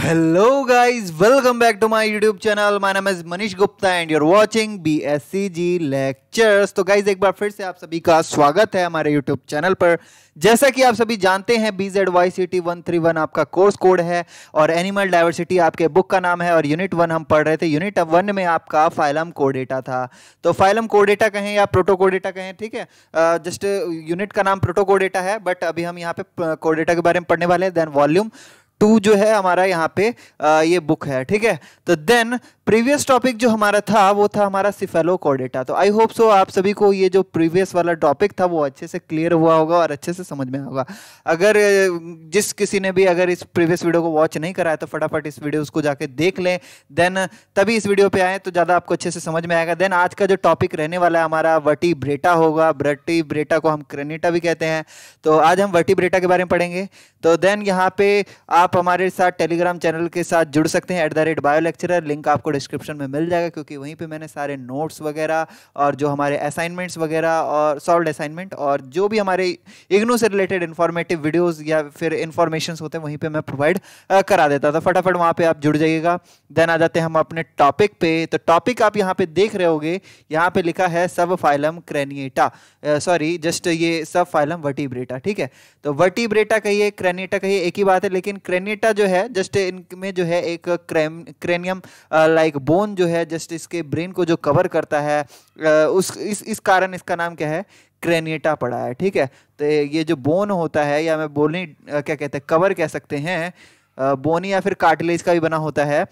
Hello guys, welcome back to my YouTube channel. My name is Manish Gupta and you're watching BSCG lectures तो guys एक बार फिर से आप सभी का स्वागत है हमारे यूट्यूब चैनल पर जैसा कि आप सभी जानते हैं B Z Y C T one three one आपका कोर्स कोड है और एनिमल डाइवर्सिटी आपके बुक का नाम है और यूनिट वन हम पढ़ रहे थे यूनिट वन में आपका फाइलम कोडेटा था तो फाइलम कोडेटा कहें या प्रोटोकोडेटा कहें ठीक है जस्ट यूनिट का नाम प्रोटोकोडेटा है बट अभी हम यहाँ पे कोडेटा के बारे में पढ़ने वाले हैं देन वॉल्यूम टू जो है हमारा यहाँ पे आ, ये बुक है ठीक है तो देन प्रीवियस टॉपिक जो हमारा था वो था हमारा सिफेलो कॉर्डेटा तो आई होप सो आप सभी को ये जो प्रीवियस वाला टॉपिक था वो अच्छे से क्लियर हुआ होगा और अच्छे से समझ में होगा अगर जिस किसी ने भी अगर इस प्रीवियस वीडियो को वॉच नहीं कराया तो फटाफट इस वीडियो उसको जाके देख लें देन तभी इस वीडियो पे आए तो ज़्यादा आपको अच्छे से समझ में आएगा देन आज का जो टॉपिक रहने वाला है हमारा वटी ब्रेटा होगा ब्रटी ब्रेटा को हम क्रेनेटा भी कहते हैं तो आज हम वटी ब्रेटा के बारे में पढ़ेंगे तो देन यहाँ पे आप हमारे साथ टेलीग्राम चैनल के साथ जुड़ सकते हैं एट द रेट लिंक आपको डिस्क्रिप्शन में मिल जाएगा क्योंकि वहीं पे मैंने सारे नोट्स वगैरह और जो हमारे असाइनमेंट्स वगैरह और सॉल्व असाइनमेंट और जो भी हमारे इग्नू से रिलेटेड इन्फॉर्मेटिव वीडियोज़ या फिर इन्फॉर्मेशन होते हैं वहीं पर मैं प्रोवाइड करा देता था फटाफट वहाँ पर आप जुड़ जाइएगा देन आ जाते हैं हम अपने टॉपिक पे तो टॉपिक आप यहाँ पर देख रहे होगे यहाँ पे लिखा है सब फाइलम क्रेनिएटा सॉरी जस्ट ये सब फाइलम वटीब्रेटा ठीक है तो वटीब्रेटा कहिए क्रेनिएटा कहिए एक ही बात है लेकिन क्रेनिएटा जो है जस्ट इनमें जो है एक क्रेम क्रेनियम लाइक लाइक बोन जो है जस्ट इसके ब्रेन को जो कवर करता है उस इस इस कारण इसका नाम क्या है क्रेनेटा पड़ा है ठीक है तो ये जो बोन होता है या मैं बोलनी क्या कहते हैं कवर कह सकते हैं बोन या फिर कार्टिलेज का भी बना होता है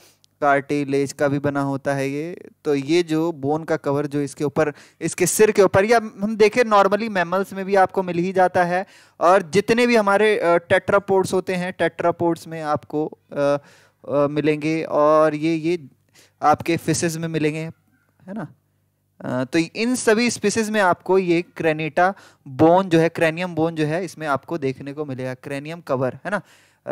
कार्टिलेज का भी बना होता है ये तो ये जो बोन का कवर जो इसके ऊपर इसके सिर के ऊपर या हम देखें नॉर्मली मैमल्स में भी आपको मिल ही जाता है और जितने भी हमारे टेट्रापोड्स होते हैं टेट्रापोड्स में आपको आ, आ, मिलेंगे और ये ये आपके फिशेज में मिलेंगे है ना तो इन सभी स्पीसीज में आपको ये क्रेनेटा बोन जो है क्रेनियम बोन जो है इसमें आपको देखने को मिलेगा क्रेनियम कवर है ना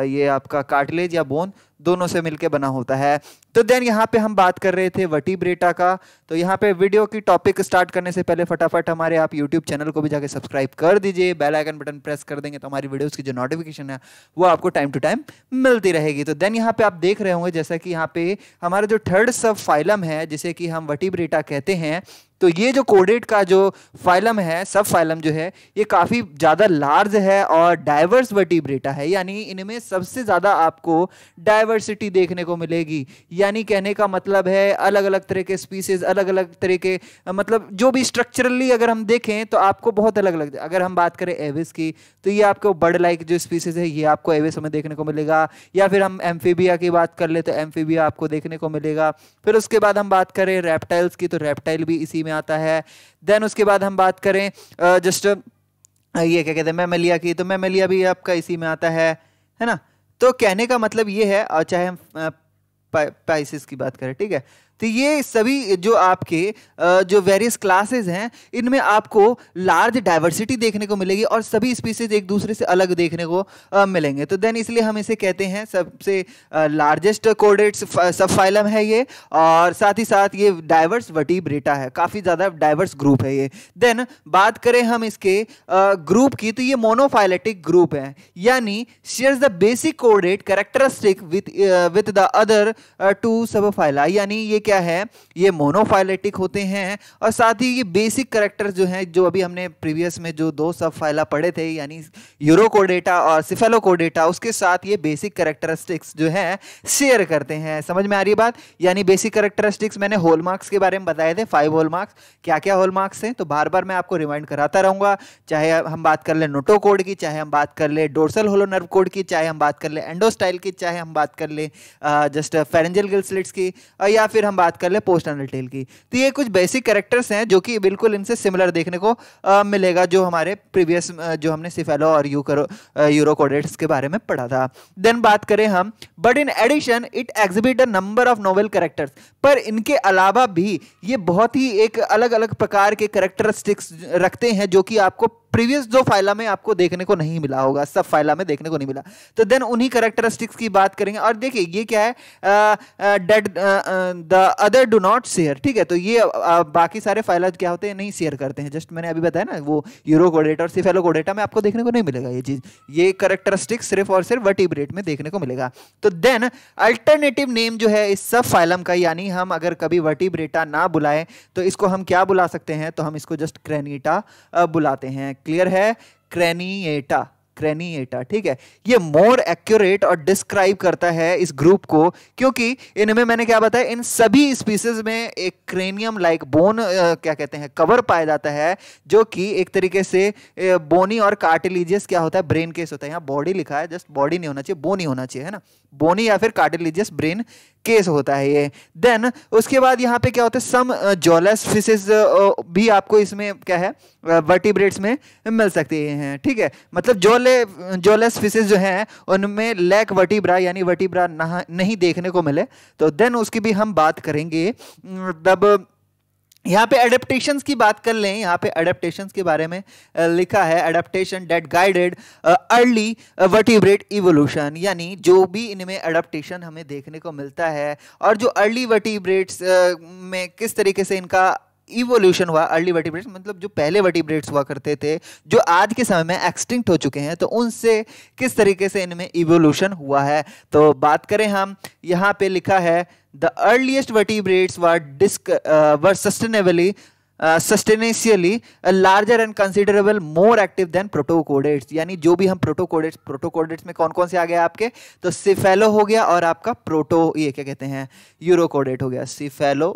ये आपका कार्टिलेज या बोन दोनों से मिलके बना होता है तो देन यहाँ पे हम बात कर रहे थे वटीब्रेटा का तो यहाँ पे वीडियो की टॉपिक स्टार्ट करने से पहले फटाफट हमारे आप यूट्यूब चैनल को भी जाके सब्सक्राइब कर दीजिए बेल आइकन बटन प्रेस कर देंगे तो हमारी वीडियोस की जो नोटिफिकेशन है वो आपको टाइम टू टाइम मिलती रहेगी तो देन यहाँ पे आप देख रहे होंगे जैसा कि यहाँ पे हमारा जो थर्ड सब फाइलम है जिसे कि हम वटीब्रेटा कहते हैं तो ये जो कोडेट का जो फाइलम है सब फाइलम जो है ये काफ़ी ज़्यादा लार्ज है और डाइवर्स वर्टिब्रेटा है यानी इनमें सबसे ज़्यादा आपको डाइवर्सिटी देखने को मिलेगी यानी कहने का मतलब है अलग अलग तरह के स्पीसीज अलग अलग तरह के मतलब जो भी स्ट्रक्चरली अगर हम देखें तो आपको बहुत अलग अलग अगर हम बात करें एविस की तो ये आपको बर्ड लाइक जो स्पीसीज है ये आपको एविस में देखने को मिलेगा या फिर हम एम्फीबिया की बात कर ले तो एम्फीबिया आपको देखने को मिलेगा फिर उसके बाद हम बात करें रेप्टाइल्स की तो रेप्टाइल भी इसी में आता है देन उसके बाद हम बात करें जस्ट ये क्या कहते हैं मेमलिया की तो मेमेलिया भी आपका इसी में आता है है ना तो कहने का मतलब ये है और चाहे हम पाइसिस की बात करें ठीक है तो ये सभी जो आपके जो वेरियस क्लासेस हैं इनमें आपको लार्ज डाइवर्सिटी देखने को मिलेगी और सभी स्पीसीज एक दूसरे से अलग देखने को मिलेंगे तो देन इसलिए हम इसे कहते हैं सबसे लार्जेस्ट कोडेड सब फाइलम है ये और साथ ही साथ ये डाइवर्स वटीब्रेटा है काफ़ी ज़्यादा डाइवर्स ग्रुप है ये देन बात करें हम इसके ग्रुप की तो ये मोनोफाइलेटिक ग्रुप है यानी शेयर्स द बेसिक कोडेट characteristic with with the other two subphyla यानी ये क्या है ये मोनोफाइलेटिक होते हैं और साथ ही ये बेसिक करेक्टर जो हैं जो अभी हमने प्रीवियस में जो दो सब फाइला पढ़े थे यानी यूरोकोडेटा और सिफेलोकोडेटा उसके साथ ये बेसिक करेक्टरिस्टिक्स जो हैं शेयर करते हैं समझ में आ रही बात यानी बेसिक करेक्टरिस्टिक्स मैंने होल के बारे में बताए थे फाइव होल क्या क्या होल मार्क्स हैं तो बार बार मैं आपको रिमाइंड कराता रहूँगा चाहे हम बात कर लें नोटो कोड की चाहे हम बात कर लें डोरसल होलोनर्व कोड की चाहे हम बात कर लें एंडोस्टाइल की चाहे हम बात कर लें जस्ट फेरेंजल गिल्सलिट्स की या फिर हम बात कर ले पोस्ट एनल टेल की तो ये कुछ बेसिक करेक्टर्स हैं जो कि बिल्कुल इनसे सिमिलर देखने को आ, मिलेगा जो हमारे प्रीवियस जो हमने सिफेलो और यू करो यूरोकोडेट्स के बारे में पढ़ा था देन बात करें हम but in addition it exhibit a number of novel characters पर इनके अलावा भी ये बहुत ही एक अलग अलग प्रकार के करेक्टरिस्टिक्स रखते हैं जो कि आपको प्रीवियस जो फाइला में आपको देखने को नहीं मिला होगा सब फाइला में देखने को नहीं मिला तो देन उन्हीं करेक्टरिस्टिक्स की बात करेंगे और देखिए ये क्या है that the other do not share ठीक है तो ये आ, बाकी सारे फाइला क्या होते हैं नहीं शेयर करते हैं जस्ट मैंने अभी बताया ना वो यूरो कोडेटा और सिफेलो कोडेटा में आपको देखने को नहीं मिलेगा ये चीज़ ये करेक्टरिस्टिक्स सिर्फ और सिर्फ वर्टिब्रेट में देखने को मिलेगा तो देन अल्टरनेटिव नेम जो है इस सब फाइलम का यानी हम अगर कभी वर्टिब्रेटा ना बुलाएं तो इसको हम क्या बुला सकते हैं तो हम इसको जस्ट क्रेनीटा बुलाते हैं क्लियर है क्रेनिएटा क्रेनिएटा ठीक है ये मोर एक्यूरेट और डिस्क्राइब करता है इस ग्रुप को क्योंकि इनमें मैंने क्या बताया इन सभी स्पीसीज में एक क्रेनियम लाइक बोन क्या कहते हैं कवर पाया जाता है जो कि एक तरीके से बोनी और कार्टिलीजियस क्या होता है ब्रेन केस होता है यहाँ बॉडी लिखा है जस्ट बॉडी नहीं होना चाहिए बोनी होना चाहिए है ना बोनी या फिर कार्टिलीजियस ब्रेन केस होता है ये देन उसके बाद यहाँ पे क्या होता है सम जोलेस फिशेज भी आपको इसमें क्या है वर्टिब्रेट्स uh, में मिल सकते हैं ठीक है मतलब जोले जोलेस फिशेज जो हैं उनमें लैक वर्टिब्रा यानी वर्टिब्रा नहीं देखने को मिले तो देन उसकी भी हम बात करेंगे mm, तब यहाँ पे एडेप्टेशंस की बात कर लें यहाँ पे एडेप्टेशंस के बारे में लिखा है adaptation that guided early vertebrate evolution यानी जो भी इनमें एडेप्टेशन हमें देखने को मिलता है और जो अर्ली वर्टिब्रेट्स में किस तरीके से इनका इवोल्यूशन हुआ अर्ली वर्टिब्रेट्स मतलब जो पहले वर्टिब्रेट्स हुआ करते थे जो आज के समय में एक्सटिंक्ट हो चुके हैं तो उनसे किस तरीके से इनमें इवोल्यूशन हुआ है तो बात करें हम यहाँ पे लिखा है the earliest vertebrates were disc were sustainably substantially larger and considerable more active than protochordates यानी जो भी हम प्रोटोकोडेट्स प्रोटोकोडेट्स में कौन कौन से आ गए आपके तो सिफेलो हो गया और आपका प्रोटो ये क्या कहते हैं यूरोकोडेट हो गया सिफेलो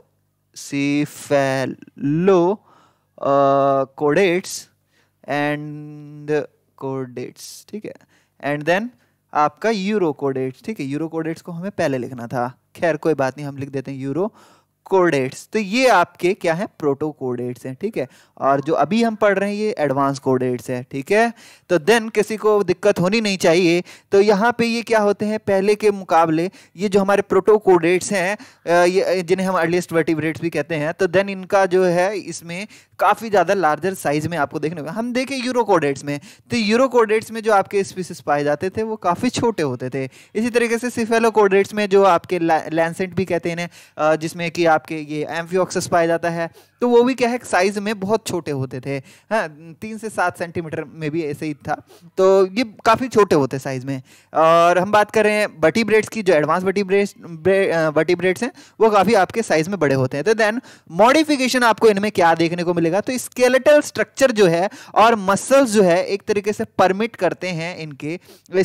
कोडेट्स एंड कोडेट्स ठीक है एंड देन आपका यूरो कोडेट्स ठीक है यूरो कोडेट्स को हमें पहले लिखना था खैर कोई बात नहीं हम लिख देते हैं यूरो कोडेट्स तो ये आपके क्या है प्रोटो कोडेट्स हैं ठीक है और जो अभी हम पढ़ रहे हैं ये एडवांस कोडेट्स है ठीक है तो देन किसी को दिक्कत होनी नहीं चाहिए तो यहाँ पे ये क्या होते हैं पहले के मुकाबले ये जो हमारे प्रोटो कोडेट्स हैं ये जिन्हें हम अर्लीस्ट वर्टिब्रेट्स भी कहते हैं तो देन इनका जो है इसमें काफ़ी ज़्यादा लार्जर साइज में आपको देखने को हम देखें यूरो कोडेट्स में तो यूरो कोडेट्स में जो आपके स्पीसीस पाए जाते थे वो काफ़ी छोटे होते थे इसी तरीके से सिफेलो कोडेट्स में जो आपके लैंसेंट भी कहते हैं जिसमें कि आपके ये एम्फियोक्सस पाया जाता है तो वो भी क्या है साइज में बहुत छोटे होते थे हाँ तीन से सात सेंटीमीटर में भी ऐसे ही था तो ये काफ़ी छोटे होते साइज में और हम बात कर रहे हैं बटी ब्रेड्स की जो एडवांस बटी ब्रेड्स बटी ब्रेड्स हैं वो काफ़ी आपके साइज में बड़े होते हैं तो देन मॉडिफिकेशन आपको इनमें क्या देखने को मिलेगा तो स्केलेटल स्ट्रक्चर जो है और मसल्स जो है एक तरीके से परमिट करते हैं इनके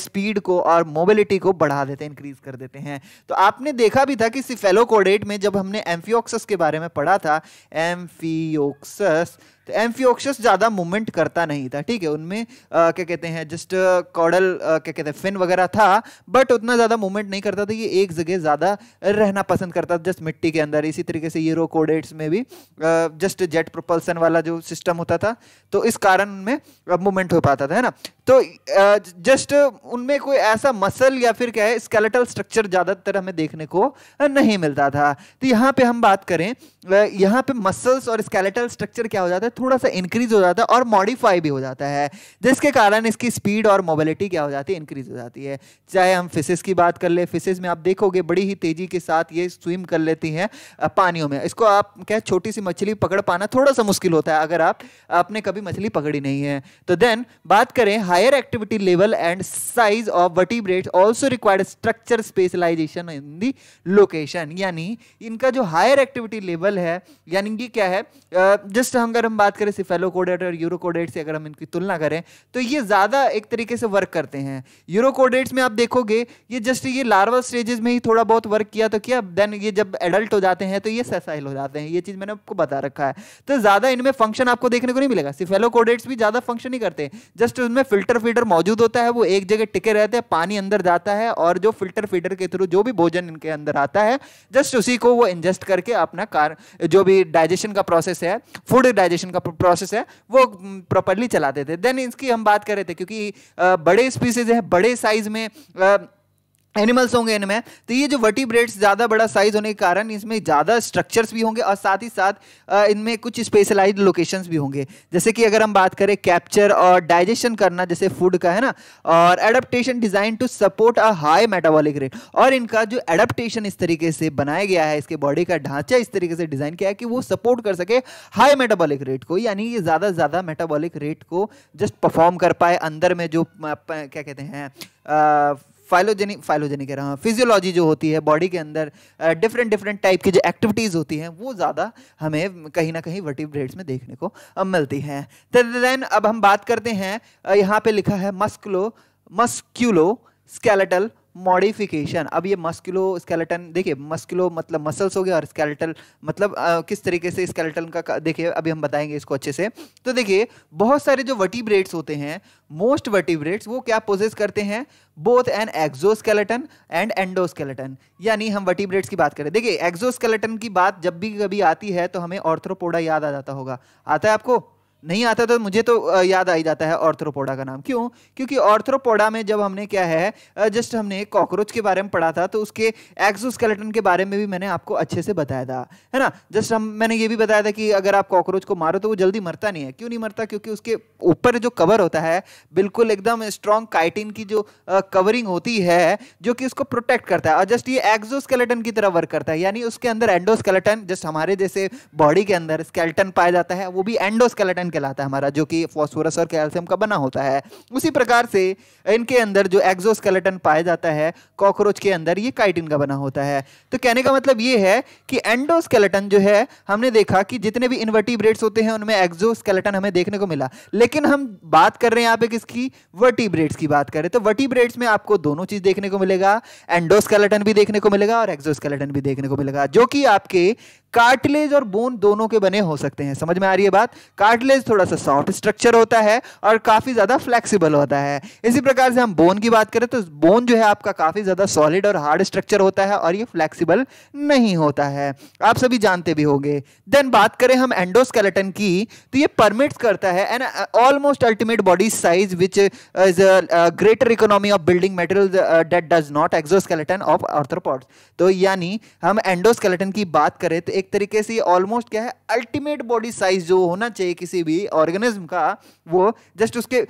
स्पीड को और मोबिलिटी को बढ़ा देते हैं इंक्रीज कर देते हैं तो आपने देखा भी था कि सिफेलोकोडेट में जब हमने एम्फियोक्सस के बारे में पढ़ा था एम Amphioxus तो एम्फियोक्सस ज़्यादा मूवमेंट करता नहीं था ठीक है उनमें क्या कहते हैं जस्ट कॉडल क्या कहते हैं फिन वगैरह था बट उतना ज़्यादा मूवमेंट नहीं करता था ये एक जगह ज़्यादा रहना पसंद करता था जस्ट मिट्टी के अंदर इसी तरीके से यूरोकोडेट्स में भी जस्ट जेट प्रोपल्सन वाला जो सिस्टम होता था तो इस कारण उनमें मूवमेंट हो पाता था है ना तो जस्ट उनमें कोई ऐसा मसल या फिर क्या है स्केलेटल स्ट्रक्चर ज़्यादातर हमें देखने को नहीं मिलता था तो यहाँ पे हम बात करें यहाँ पे मसल्स और स्केलेटल स्ट्रक्चर क्या हो जाता है थोड़ा सा इंक्रीज हो जाता है और मॉडिफाई भी हो जाता है जिसके कारण इसकी स्पीड और मोबिलिटी क्या हो जाती है इंक्रीज हो जाती है चाहे हम फिशेज की बात कर ले फिशेज में आप देखोगे बड़ी ही तेजी के साथ ये स्विम कर लेती हैं पानियों में इसको आप क्या छोटी सी मछली पकड़ पाना थोड़ा सा मुश्किल होता है अगर आप आपने कभी मछली पकड़ी नहीं है तो देन बात करें higher activity level and size of vertebrate also required structure specialization in the location यानी इनका जो हायर एक्टिविटी लेवल है यानी कि क्या है जस्ट अगर हम बात बात करें सिफेलो कोडेट और यूरो कोडेट से अगर हम इनकी तुलना करें तो ये ज़्यादा एक तरीके से वर्क करते हैं यूरो कोडेट्स में आप देखोगे ये जस्ट ये लार्वल स्टेजेस में ही थोड़ा बहुत वर्क किया तो किया देन ये जब एडल्ट हो जाते हैं तो ये सेसाइल हो जाते हैं ये चीज़ मैंने आपको बता रखा है तो ज़्यादा इनमें फंक्शन आपको देखने को नहीं मिलेगा सिफेलो कोडेट्स भी ज़्यादा फंक्शन ही करते हैं जस्ट उनमें फिल्टर फीडर मौजूद होता है वो एक जगह टिके रहते हैं पानी अंदर जाता है और जो फिल्टर फीडर के थ्रू जो भी भोजन इनके अंदर आता है जस्ट उसी को वो इंजेस्ट करके अपना कार जो भी डाइजेशन का प्रोसेस है फूड डाइजेशन का प्रोसेस है वो प्रॉपरली चलाते थे देन इसकी हम बात कर रहे थे क्योंकि बड़े स्पीसीज है बड़े साइज में एनिमल्स होंगे इनमें तो ये जो वर्टिब्रेट्स ज़्यादा बड़ा साइज होने के कारण इसमें ज़्यादा स्ट्रक्चर्स भी होंगे और साथ ही साथ इनमें कुछ स्पेशलाइज्ड लोकेशंस भी होंगे जैसे कि अगर हम बात करें कैप्चर और डाइजेशन करना जैसे फूड का है ना और adaptation designed to support a high metabolic rate और इनका जो एडप्टेशन इस तरीके से बनाया गया है इसके बॉडी का ढांचा इस तरीके से डिज़ाइन किया है कि वो सपोर्ट कर सके हाई मेटाबॉलिक रेट को यानी ये ज़्यादा से ज़्यादा मेटाबॉलिक रेट को जस्ट परफॉर्म कर पाए अंदर में जो क्या कहते हैं फाइलोजेनिक फाइलोजेनिक कह रहा हूँ फिजियोलॉजी जो होती है बॉडी के अंदर डिफरेंट डिफरेंट टाइप की जो एक्टिविटीज़ होती हैं वो ज़्यादा हमें कहीं ना कहीं वर्टिब्रेट्स में देखने को मिलती हैं देन तो अब हम बात करते हैं यहाँ पे लिखा है मस्कुलो मस्क्यूलो स्केलेटल मॉडिफिकेशन अब ये मस्कुलो स्केलेटन देखिए मस्कुलो मतलब मसल्स हो गया और स्केलेटल मतलब आ, किस तरीके से स्केलेटन का देखिए अभी हम बताएंगे इसको अच्छे से तो देखिए बहुत सारे जो वटीब्रेट्स होते हैं मोस्ट वटीब्रेट्स वो क्या पोजेस करते हैं both an exoskeleton and endoskeleton यानी हम वटीब्रेट्स की बात करें देखिए एक्जोस्केलेटन की बात जब भी कभी आती है तो हमें ऑर्थ्रोपोडा याद आ जाता होगा आता है आपको नहीं आता तो मुझे तो याद आई जाता है ऑर्थ्रोपोडा का नाम क्यों क्योंकि ऑर्थ्रोपोडा में जब हमने क्या है जस्ट हमने कॉकरोच के बारे में पढ़ा था तो उसके एक्सोस्केलेटन के बारे में भी मैंने आपको अच्छे से बताया था है ना जस्ट हम मैंने ये भी बताया था कि अगर आप कॉकरोच को मारो तो वो जल्दी मरता नहीं है क्यों नहीं मरता क्योंकि उसके ऊपर जो कवर होता है बिल्कुल एकदम स्ट्रॉन्ग काइटिन की जो कवरिंग होती है जो कि उसको प्रोटेक्ट करता है और जस्ट ये एक्सोस्केलेटन की तरह वर्क करता है यानी उसके अंदर एंडोस्केलेटन जस्ट हमारे जैसे बॉडी के अंदर स्केलेटन पाया जाता है वो भी एंडोस्केलेटन आयरन कहलाता है हमारा जो कि फॉस्फोरस और कैल्शियम का बना होता है उसी प्रकार से इनके अंदर जो एक्जोस्केलेटन पाया जाता है कॉकरोच के अंदर ये काइटिन का बना होता है तो कहने का मतलब ये है कि एंडोस्केलेटन जो है हमने देखा कि जितने भी इन्वर्टिब्रेट्स होते हैं उनमें एग्जो हमें देखने को मिला लेकिन हम बात कर रहे हैं यहाँ पे किसकी वर्टिब्रेट्स की बात करें तो वर्टिब्रेट्स में आपको दोनों चीज देखने को मिलेगा एंडोस्केलेटन भी देखने को मिलेगा और एक्जोस्केलेटन भी देखने को मिलेगा जो कि आपके कार्टिलेज और बोन दोनों के बने हो सकते हैं समझ में आ रही है बात कार्टिलेज साइज थोड़ा सा सॉफ्ट स्ट्रक्चर होता है और काफ़ी ज़्यादा फ्लेक्सिबल होता है इसी प्रकार से हम बोन की बात करें तो बोन जो है आपका काफ़ी ज़्यादा सॉलिड और हार्ड स्ट्रक्चर होता है और ये फ्लेक्सिबल नहीं होता है आप सभी जानते भी होंगे देन बात करें हम एंडोस्केलेटन की तो ये परमिट्स करता है and almost ultimate body size which is greater economy of building material that does not exoskeleton of arthropods तो यानी हम एंडोस्केलेटन की बात करें तो एक तरीके से ऑलमोस्ट क्या है अल्टीमेट बॉडी साइज जो होना चाहिए किसी भी ऑर्गेनिज्म का वो जस्ट उसके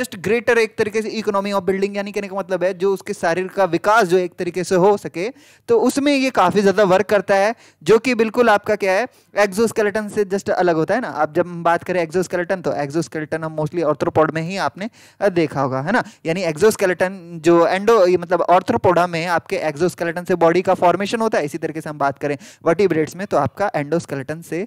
जस्ट ग्रेटर एक तरीके से इकोनॉमी ऑफ बिल्डिंग यानी कहने का मतलब है जो उसके शरीर का विकास जो एक तरीके से हो सके तो उसमें ये काफ़ी ज़्यादा वर्क करता है जो कि बिल्कुल आपका क्या है एक्जोस्केलेटन से जस्ट अलग होता है ना आप जब बात करें एक्जोस्केलेटन तो एक्जोस्केलेटन हम मोस्टली ऑर्थ्रोपोड में ही आपने देखा होगा है ना यानी एक्जोस्केलेटन जो एंडो मतलब ऑर्थ्रोपोडा में आपके एक्जोस्केलेटन से बॉडी का फॉर्मेशन होता है इसी तरीके से हम बात करें वर्टिब्रेट्स में तो आपका एंडोस्केलेटन से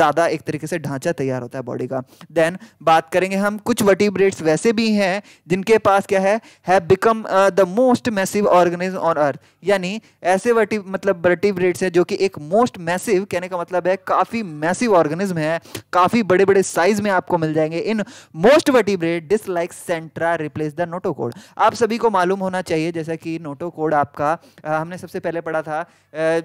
ज़्यादा एक तरीके से ढांचा तैयार होता है बॉडी पड़ेगा देन बात करेंगे हम कुछ वर्टिब्रेट्स वैसे भी हैं जिनके पास क्या है have become the most massive organism on earth यानी ऐसे वर्टि मतलब वर्टिब्रेट्स हैं जो कि एक मोस्ट मैसिव कहने का मतलब है काफ़ी मैसिव ऑर्गेनिज्म है काफ़ी बड़े बड़े साइज में आपको मिल जाएंगे in most vertebrate disc like centra replace the notochord आप सभी को मालूम होना चाहिए जैसा कि नोटोकोड आपका uh, हमने सबसे पहले पढ़ा था आ, uh,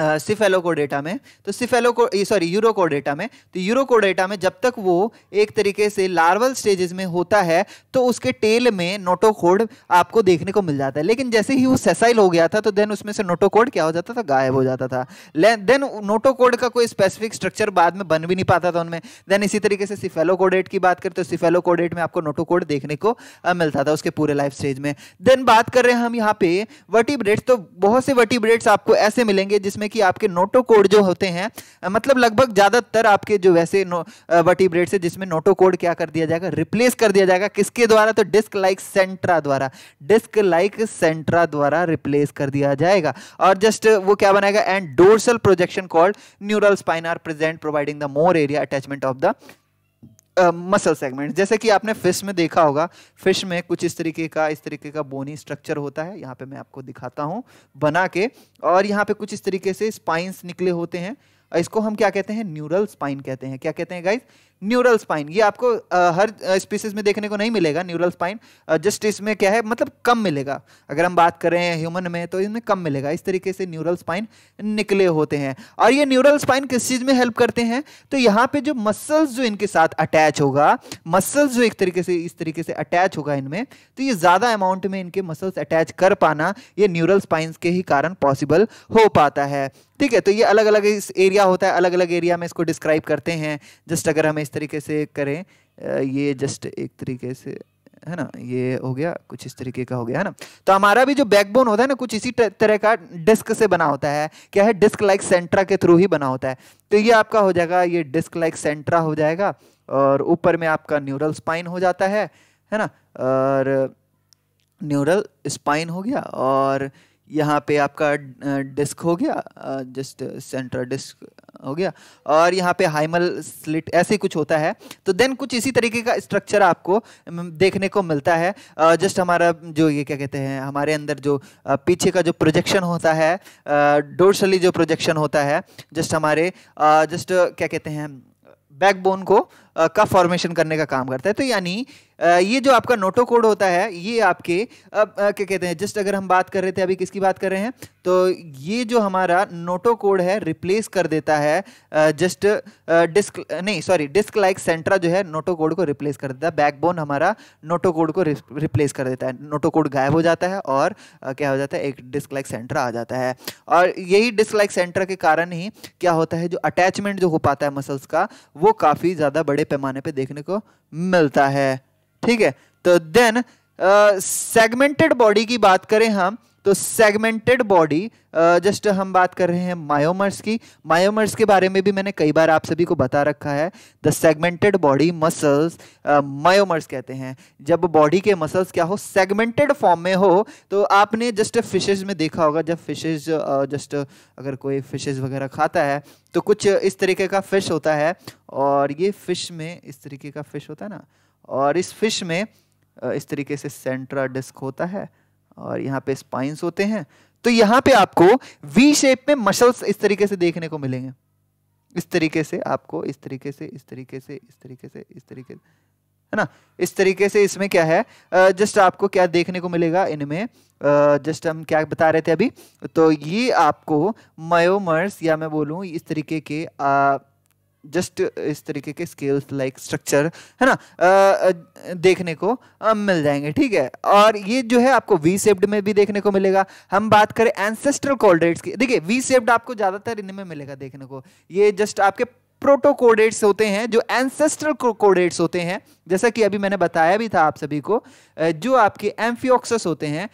सिफेलो को डेटा में तो सिफेलो को सॉरी यूरो को डेटा में तो यूरो को डेटा में जब तक वो एक तरीके से लार्वल स्टेजेस में होता है तो उसके टेल में नोटोकोड आपको देखने को मिल जाता है लेकिन जैसे ही वो सेसाइल हो गया था तो देन उसमें से नोटोकोड क्या हो जाता था गायब हो जाता था देन नोटोकोड का कोई स्पेसिफिक स्ट्रक्चर बाद में बन भी नहीं पाता था उनमें देन इसी तरीके से सिफेलो कोडेट की बात करें तो सिफेलो कोडेट में आपको नोटोकोड देखने को मिलता था उसके पूरे लाइफ स्टेज में देन बात कर रहे हैं हम यहाँ पे वर्टिब्रेट्स तो बहुत से वर्टिब्रेट्स आपको ऐसे मिलेंगे जिसमें जिसमें कि आपके कोड जो होते हैं मतलब लगभग ज़्यादातर आपके जो वैसे वटी ब्रेड से जिसमें कोड क्या कर दिया जाएगा रिप्लेस कर दिया जाएगा किसके द्वारा तो डिस्क लाइक सेंट्रा द्वारा डिस्क लाइक सेंट्रा द्वारा रिप्लेस कर दिया जाएगा और जस्ट वो क्या बनाएगा and dorsal projection called neural spine are present providing the more area attachment of the muscle segment जैसे कि आपने फिश में देखा होगा फिश में कुछ इस तरीके का इस तरीके का बोनी स्ट्रक्चर होता है यहाँ पे मैं आपको दिखाता हूँ बना के और यहाँ पे कुछ इस तरीके से स्पाइंस निकले होते हैं इसको हम क्या कहते हैं न्यूरल स्पाइन कहते हैं क्या कहते हैं गाइज न्यूरल स्पाइन ये आपको आ, हर स्पीसीज में देखने को नहीं मिलेगा न्यूरल स्पाइन जस्ट इसमें क्या है मतलब कम मिलेगा अगर हम बात करें ह्यूमन में तो इसमें कम मिलेगा इस तरीके से न्यूरल स्पाइन निकले होते हैं और ये न्यूरल स्पाइन किस चीज़ में हेल्प करते हैं तो यहाँ पे जो मसल्स जो इनके साथ अटैच होगा मसल्स जो एक तरीके से इस तरीके से अटैच होगा इनमें तो ये ज़्यादा अमाउंट में इनके मसल्स अटैच कर पाना ये न्यूरल स्पाइन के ही कारण पॉसिबल हो पाता है ठीक है तो ये अलग अलग एरिया होता है अलग अलग एरिया में इसको डिस्क्राइब करते हैं जस्ट अगर हम इस तरीके से करें ये जस्ट एक तरीके से है ना ये हो गया कुछ इस तरीके का हो गया है ना तो हमारा भी जो बैकबोन होता है ना कुछ इसी तरह का डिस्क से बना होता है क्या है डिस्क लाइक सेंट्रा के थ्रू ही बना होता है तो ये आपका हो जाएगा ये डिस्क लाइक सेंट्रा हो जाएगा और ऊपर में आपका न्यूरल स्पाइन हो जाता है है ना और न्यूरल स्पाइन हो गया और यहाँ पे आपका डिस्क हो गया जस्ट सेंटर डिस्क हो गया और यहाँ पे हाइमल स्लिट ऐसे कुछ होता है तो देन कुछ इसी तरीके का स्ट्रक्चर आपको देखने को मिलता है जस्ट हमारा जो ये क्या कहते हैं हमारे अंदर जो पीछे का जो प्रोजेक्शन होता है डोरसली जो प्रोजेक्शन होता है जस्ट हमारे जस्ट क्या कहते हैं बैकबोन को का फॉर्मेशन करने का काम करता है तो यानी ये जो आपका नोटो कोड होता है ये आपके अब क्या कहते हैं जस्ट अगर हम बात कर रहे थे अभी किसकी बात कर रहे हैं तो ये जो हमारा नोटो कोड है रिप्लेस कर देता है जस्ट डिस्क नहीं सॉरी डिस्क लाइक सेंट्रा जो है नोटो कोड को रिप्लेस कर देता है बैकबोन हमारा नोटो कोड को रिप्लेस कर देता है नोटो कोड गायब हो जाता है और क्या हो जाता है एक डिस्क लाइक सेंट्रा आ जाता है और यही डिस्क लाइक सेंट्रा के कारण ही क्या होता है जो अटैचमेंट जो हो पाता है मसल्स का वो काफ़ी ज़्यादा बड़े पैमाने पे देखने को मिलता है ठीक है तो देन सेगमेंटेड बॉडी की बात करें हम तो सेगमेंटेड बॉडी जस्ट हम बात कर रहे हैं मायोमर्स की मायोमर्स के बारे में भी मैंने कई बार आप सभी को बता रखा है the segmented body muscles myomeres कहते हैं जब बॉडी के मसल्स क्या हो सेगमेंटेड फॉर्म में हो तो आपने जस्ट फिशेज में देखा होगा जब फिशेज जस्ट अगर कोई फिशेज वगैरह खाता है तो कुछ इस तरीके का फिश होता है और ये फिश में इस तरीके का फिश होता है ना और इस फिश में इस तरीके से सेंट्रा डिस्क होता है और यहाँ पे स्पाइंस होते हैं तो यहाँ पे आपको वी शेप में मसल्स इस तरीके से देखने को मिलेंगे इस तरीके से आपको इस तरीके से इस तरीके से इस तरीके से इस तरीके से है ना इस तरीके से इसमें क्या है जस्ट आपको क्या देखने को मिलेगा इनमें जस्ट हम क्या बता रहे थे अभी तो ये आपको मयोमर्स या मैं बोलूँ इस तरीके के आ, जस्ट uh, इस तरीके के स्केल्स लाइक स्ट्रक्चर है ना देखने को मिल जाएंगे ठीक है और ये जो है आपको वी सेप्ड में भी देखने को मिलेगा हम बात करें एंसेस्ट्रल कोऑर्डिनेट्स की देखिए वी सेप्ड आपको ज़्यादातर इनमें मिलेगा देखने को ये जस्ट आपके प्रोटोकोडेट्स होते हैं जो एंसेस्ट्रल कोडेट्स होते हैं जैसा कि अभी मैंने बताया भी था आप सभी को जो आपके एम्फियोक्सस होते हैं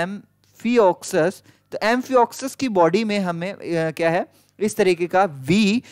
एम्फियोक्सस तो एम्फियोक्सस की बॉडी में हमें क्या है इस तरीके का वी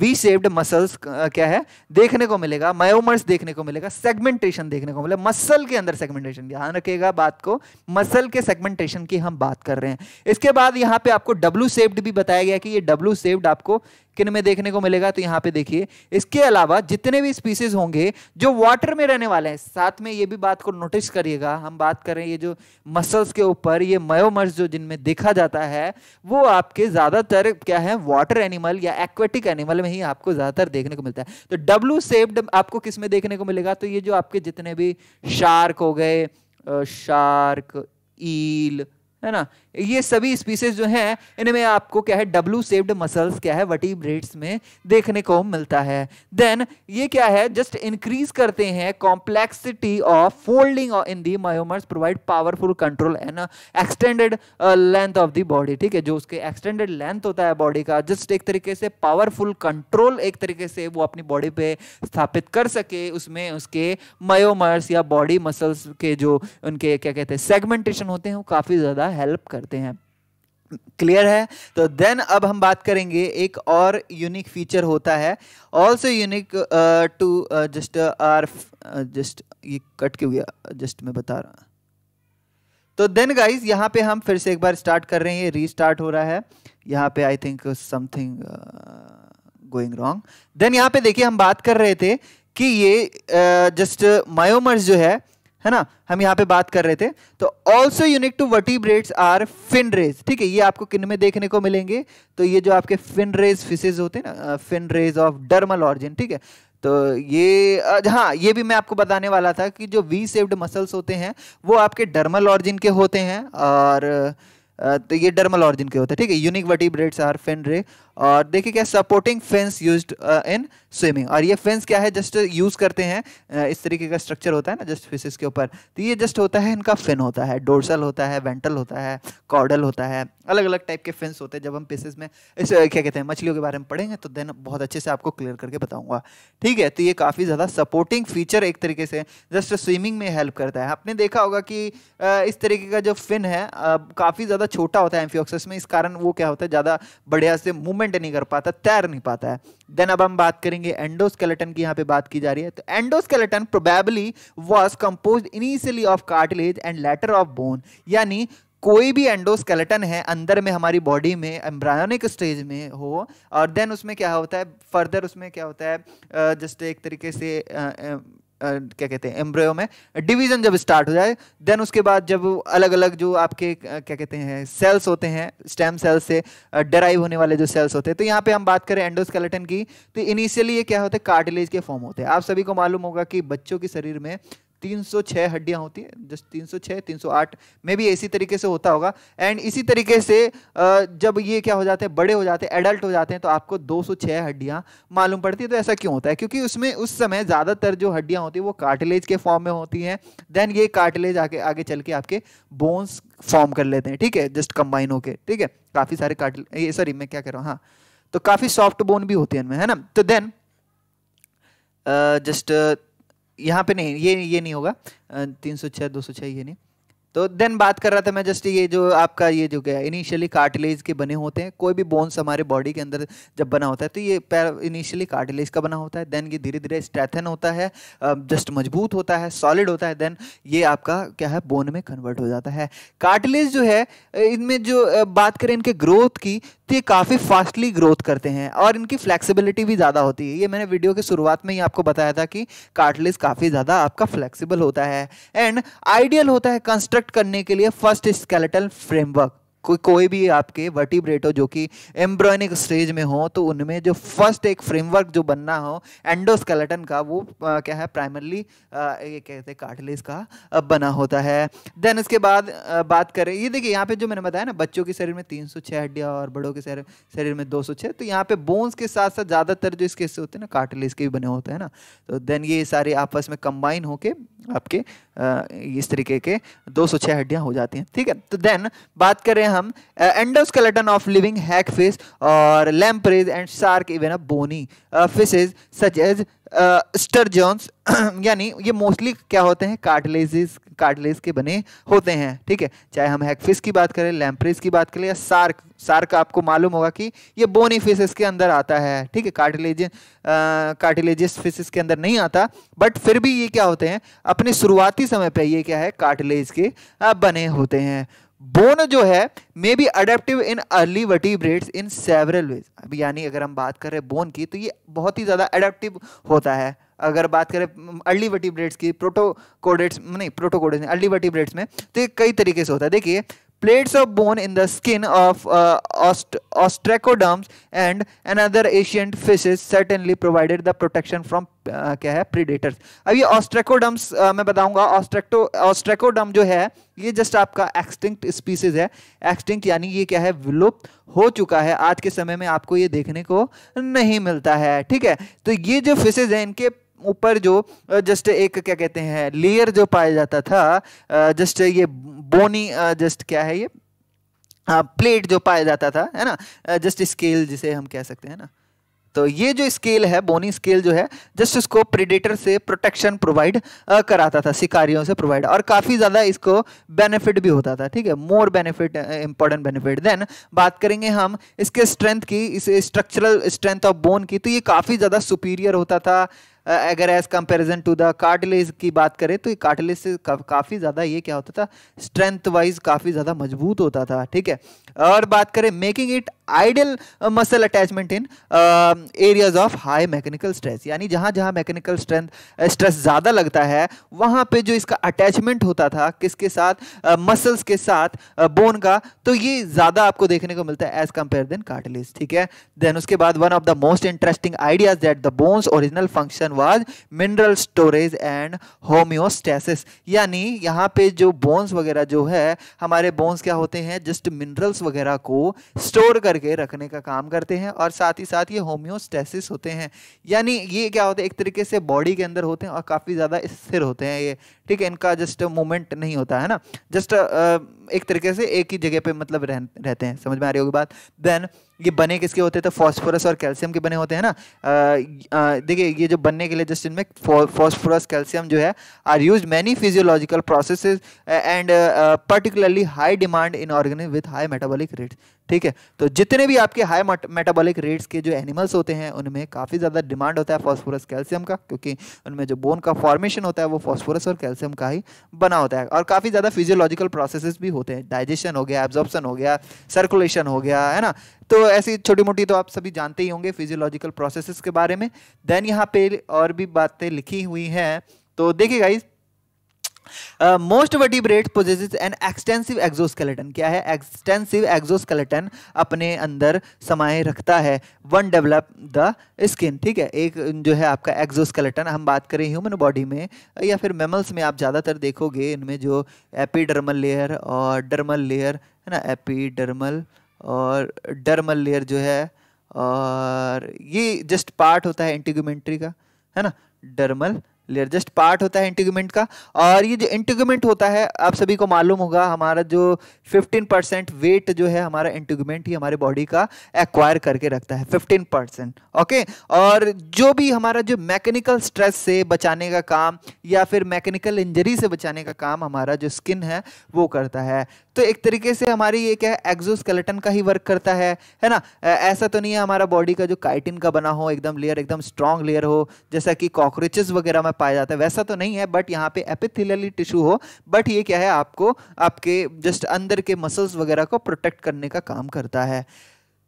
वी सेव्ड मसल्स क्या है देखने को मिलेगा मायोमर्स देखने को मिलेगा सेगमेंटेशन देखने को मिलेगा मसल के अंदर सेगमेंटेशन ध्यान रखिएगा बात को मसल के सेगमेंटेशन की हम बात कर रहे हैं इसके बाद यहाँ पे आपको डब्लू सेव्ड भी बताया गया कि ये डब्लू सेव्ड आपको किन में देखने को मिलेगा तो यहाँ पे देखिए इसके अलावा जितने भी स्पीसीज होंगे जो वाटर में रहने वाले हैं साथ में ये भी बात को नोटिस करिएगा हम बात करें ये जो मसल्स के ऊपर ये मयोमर्स जो जिनमें देखा जाता है वो आपके ज़्यादातर क्या है वाटर एनिमल या एक्वेटिक एनिमल में ही आपको ज़्यादातर देखने को मिलता है तो डब्लू सेप्ड आपको किस में देखने को मिलेगा तो ये जो आपके जितने भी शार्क हो गए शार्क ईल है ना ये सभी स्पीसीज जो हैं इनमें आपको क्या है डब्लू सेव्ड मसल्स क्या है वटी ब्रेड्स में देखने को मिलता है देन ये क्या है जस्ट इंक्रीज करते हैं complexity of folding in the myomeres provide powerful control and extended length of the body ठीक है जो उसके एक्सटेंडेड लेंथ होता है बॉडी का जस्ट एक तरीके से पावरफुल कंट्रोल एक तरीके से वो अपनी बॉडी पे स्थापित कर सके उसमें उसके मायोमर्स या बॉडी मसल्स के जो उनके क्या कहते हैं सेगमेंटेशन होते हैं वो काफ़ी ज़्यादा हेल्प करते हैं क्लियर है तो देन अब हम बात करेंगे एक और यूनिक फीचर होता है also unique to just are just ये कट क्यों गया जस्ट मैं बता रहा तो देन गाइज यहाँ पे हम फिर से एक बार स्टार्ट कर रहे हैं ये रीस्टार्ट हो रहा है यहाँ पे I think something going wrong then यहाँ पे देखिए हम बात कर रहे थे कि ये जस्ट uh, मायोमर्स जो है है ना हम यहाँ पे बात कर रहे थे तो also unique to vertebrates are fin rays ठीक है ये आपको किन में देखने को मिलेंगे तो ये जो आपके फिन रेज फिशेज होते हैं ना fin rays of dermal origin ठीक है तो ये हाँ ये भी मैं आपको बताने वाला था कि जो वी सेव्ड मसल्स होते हैं वो आपके डर्मल ऑरिजिन के होते हैं और तो ये डर्मल ऑरिजिन के होते हैं ठीक है यूनिक वर्टिब्रेट्स आर फिन रे और देखिए क्या supporting fins used in swimming और ये फेंस क्या है जस्ट यूज़ करते हैं uh, इस तरीके का स्ट्रक्चर होता है ना जस्ट फिशेस के ऊपर तो ये जस्ट होता है इनका फिन होता है डोर्सल होता है वेंटल होता है कॉर्डल होता है अलग अलग टाइप के फेंस होते हैं जब हम फिशेस में इस uh, क्या कहते हैं मछलियों के बारे में पढ़ेंगे तो देन बहुत अच्छे से आपको क्लियर करके बताऊंगा ठीक है तो ये काफ़ी ज़्यादा सपोर्टिंग फीचर एक तरीके से जस्ट स्विमिंग में हेल्प करता है आपने देखा होगा कि uh, इस तरीके का जो फिन है काफ़ी ज़्यादा छोटा होता है एम्फियोक्सस में इस कारण वो क्या होता है ज़्यादा बढ़िया से मूवमेंट मूवमेंट नहीं कर पाता तैर नहीं पाता है देन अब हम बात करेंगे एंडोस्केलेटन की यहाँ पे बात की जा रही है तो endoskeleton probably was composed initially of cartilage and later of bone यानी कोई भी एंडोस्केलेटन है अंदर में हमारी बॉडी में एम्ब्रायोनिक स्टेज में हो और देन उसमें क्या होता है फर्दर उसमें क्या होता है जस्ट एक तरीके से क्या कहते हैं एम्ब्रियो में डिवीजन जब स्टार्ट हो जाए देन उसके बाद जब अलग अलग जो आपके क्या कहते हैं सेल्स होते हैं स्टेम सेल्स से डराइव होने वाले जो सेल्स होते हैं तो यहाँ पे हम बात करें एंडोस्केलेटन की तो इनिशियली ये क्या होते हैं कार्टिलेज के फॉर्म होते हैं आप सभी को मालूम होगा कि बच्चों के शरीर में 306 हड्डियां होती है जस्ट 306 308 में भी इसी तरीके से होता होगा एंड इसी तरीके से जब ये क्या हो जाते हैं बड़े हो जाते हैं एडल्ट हो जाते हैं तो आपको 206 हड्डियां मालूम पड़ती है तो ऐसा क्यों होता है क्योंकि उसमें उस समय ज़्यादातर जो हड्डियां होती है वो कार्टिलेज के फॉर्म में होती हैं देन ये कार्टिलेज आके आगे चल के आपके बोन्स फॉर्म कर लेते हैं ठीक है जस्ट कंबाइन होके ठीक है काफ़ी सारे कार्टिलेज सॉरी मैं क्या कह रहा हूँ हाँ तो काफ़ी सॉफ्ट बोन भी होती है इनमें है ना तो देन जस्ट uh, यहाँ पे नहीं ये ये नहीं होगा तीन सौ छः दो सौ छः ये नहीं तो देन बात कर रहा था मैं जस्ट ये जो आपका ये जो क्या इनिशियली कार्टिलेज के बने होते हैं कोई भी बोन्स हमारे बॉडी के अंदर जब बना होता है तो ये पैर इनिशियली कार्टिलेज का बना होता है देन ये धीरे धीरे स्ट्रेथन होता है जस्ट मजबूत होता है सॉलिड होता है देन ये आपका क्या है बोन में कन्वर्ट हो जाता है कार्टिलेज जो है इनमें जो बात करें इनके ग्रोथ की तो ये काफ़ी फास्टली ग्रोथ करते हैं और इनकी फ्लैक्सिबिलिटी भी ज़्यादा होती है ये मैंने वीडियो की शुरुआत में ही आपको बताया था कि कार्टिलेज काफ़ी ज़्यादा आपका फ्लैक्सिबल होता है एंड आइडियल होता है कंस्ट्रक्ट कंस्ट्रक्ट करने के लिए फर्स्ट स्केलेटल फ्रेमवर्क कोई कोई भी आपके वर्टिब्रेट हो जो कि एम्ब्रॉयनिक स्टेज में हो तो उनमें जो फर्स्ट एक फ्रेमवर्क जो बनना हो एंडोस्केलेटन का वो आ, क्या है प्राइमरली ये कहते हैं कार्टिलेज का बना होता है देन इसके बाद आ, बात करें ये देखिए यहाँ पे जो मैंने बताया ना बच्चों के शरीर में तीन सौ छः हड्डियाँ और बड़ों के शरीर शरीर में दो सौ छः तो यहाँ पे बोन्स के साथ साथ ज़्यादातर जो इसके हिस्से होते हैं ना कार्टिलेज के भी बने होते हैं ना तो देन ये सारे आपस में कंबाइन होकर आपके इस तरीके के 206 हड्डियां हो जाती हैं ठीक है तो देन बात करें हम endoskeleton of living hagfish और lampreys and shark even a bony fishes such as sturgeons यानी ये मोस्टली क्या होते हैं कार्टलेजेस कार्टलेज के बने होते हैं ठीक है चाहे हम हैकफिस की बात करें लैम्प्रेस की बात करें या सार्क सार्क आपको मालूम होगा कि ये बोनी फिशेस के अंदर आता है ठीक है कार्टिलेज कार्टिलेजिस फिशेस के अंदर नहीं आता बट फिर भी ये क्या होते हैं अपने शुरुआती समय पर ये क्या है कार्टिलेज के बने होते हैं बोन जो है may be adaptive in early vertebrates in several ways अभी यानी अगर हम बात करें बोन की तो ये बहुत ही ज़्यादा अडेप्टिव होता है अगर बात करें अर्ली ब्रेड्स की प्रोटोकोडेट्स नहीं प्रोटोकोडेट्स अर्ली वर्टिब्रेट्स में तो ये कई तरीके से होता है देखिए plates of bone in the skin of uh, ost ostracoderms and another ancient fishes certainly provided the protection from uh, क्या है प्रीडेटर्स अब ये ऑस्ट्रेकोडम्स uh, मैं बताऊंगा ऑस्ट्रेक्टो ऑस्ट्रेकोडम जो है ये जस्ट आपका एक्सटिंक्ट स्पीसीज है एक्सटिंक्ट यानी ये क्या है विलुप्त हो चुका है आज के समय में आपको ये देखने को नहीं मिलता है ठीक है तो ये जो फिशेज हैं इनके ऊपर जो जस्ट एक क्या कहते हैं लेयर जो पाया जाता था जस्ट ये बोनी जस्ट क्या है ये प्लेट जो पाया जाता था है ना जस्ट स्केल जिसे हम कह सकते हैं ना तो ये जो स्केल है बोनी स्केल जो है जस्ट उसको प्रिडेटर से प्रोटेक्शन प्रोवाइड कराता था शिकारियों से प्रोवाइड और काफ़ी ज़्यादा इसको बेनिफिट भी होता था ठीक है more benefit important benefit then बात करेंगे हम इसके स्ट्रेंथ की इस स्ट्रक्चरल स्ट्रेंथ ऑफ बोन की तो ये काफ़ी ज़्यादा सुपीरियर होता था अगर as comparison to the cartilage की बात करें तो कार्टिलेज से का, काफ़ी ज़्यादा ये क्या होता था स्ट्रेंथ वाइज काफ़ी ज़्यादा मजबूत होता था ठीक है और बात करें making it ideal muscle attachment in areas of high mechanical stress यानी जहाँ जहाँ मैकेनिकल स्ट्रेंथ स्ट्रेस ज़्यादा लगता है वहाँ पे जो इसका अटैचमेंट होता था किसके साथ मसल्स uh, के साथ बोन uh, का तो ये ज़्यादा आपको देखने को मिलता है एज कंपेयर देन कार्टिलेज ठीक है देन उसके बाद one of the most interesting ideas that the bones original function was mineral storage and homeostasis यानी यहाँ पे जो बोन्स वगैरह जो है हमारे बोन्स क्या होते हैं जस्ट मिनरल्स वगैरह को स्टोर करके रखने का काम करते हैं और साथ ही साथ ये होम्योस्टेसिस होते हैं यानी ये क्या होते हैं एक तरीके से बॉडी के अंदर होते हैं और काफ़ी ज़्यादा स्थिर होते हैं ये ठीक है इनका जस्ट मूवमेंट नहीं होता है ना जस्ट एक तरीके से एक ही जगह पे मतलब रह, रहते हैं समझ में आ रही होगी बात देन ये बने किसके होते हैं तो फॉस्फोरस और कैल्शियम के बने होते हैं ना देखिए ये जो बनने के लिए जस्ट इनमें फॉस्फोरस कैल्शियम जो है are use many physiological process and particularly high demand in organic with high metabolic rate ठीक है तो जितने भी आपके हाई मेटाबॉलिक रेट्स के जो एनिमल्स होते हैं उनमें काफ़ी ज़्यादा डिमांड होता है फॉस्फोरस कैल्शियम का क्योंकि उनमें जो बोन का फॉर्मेशन होता है वो फॉस्फोरस और कैल्शियम का ही बना होता है और काफ़ी ज़्यादा फिजियोलॉजिकल प्रोसेसेस भी होते हैं डाइजेशन हो गया एब्जॉर्प्शन हो गया सर्कुलेशन हो गया है ना तो ऐसी छोटी मोटी तो आप सभी जानते ही होंगे फिजियोलॉजिकल प्रोसेस के बारे में देन यहाँ पे और भी बातें लिखी हुई हैं तो देखिए guys most vertebrate possesses an extensive exoskeleton क्या है एक्सटेंसिव एक्सोस्केलेटन अपने अंदर समाये रखता है वन डेवलप द स्किन ठीक है एक जो है आपका एक्सोस्केलेटन हम बात करें ह्यूमन बॉडी में या फिर मेमल्स में आप ज़्यादातर देखोगे इनमें जो एपीडर्मल लेयर और डर्मल लेयर है ना एपीडर्मल और डर्मल लेयर जो है और ये जस्ट पार्ट होता है एंटीगोमेंट्री का है ना डर्मल लेयर जस्ट पार्ट होता है इंटीग्रमेंट का और ये जो इंटीग्रमेंट होता है आप सभी को मालूम होगा हमारा जो 15 परसेंट वेट जो है हमारा इंटीग्रमेंट ही हमारे बॉडी का एक्वायर करके रखता है 15 परसेंट ओके और जो भी हमारा जो मैकेनिकल स्ट्रेस से बचाने का काम या फिर मैकेनिकल इंजरी से बचाने का काम हमारा जो स्किन है वो करता है तो एक तरीके से हमारी ये क्या है एक्जोस्केलेटन का ही वर्क करता है है ना ऐसा तो नहीं है हमारा बॉडी का जो काइटिन का बना हो एकदम लेयर एकदम स्ट्रांग लेयर हो जैसा कि कॉकरोचेस वगैरह में पाया जाता है वैसा तो नहीं है बट यहाँ पे एपिथिलली टिश्यू हो बट ये क्या है आपको आपके जस्ट अंदर के मसल्स वगैरह को प्रोटेक्ट करने का काम करता है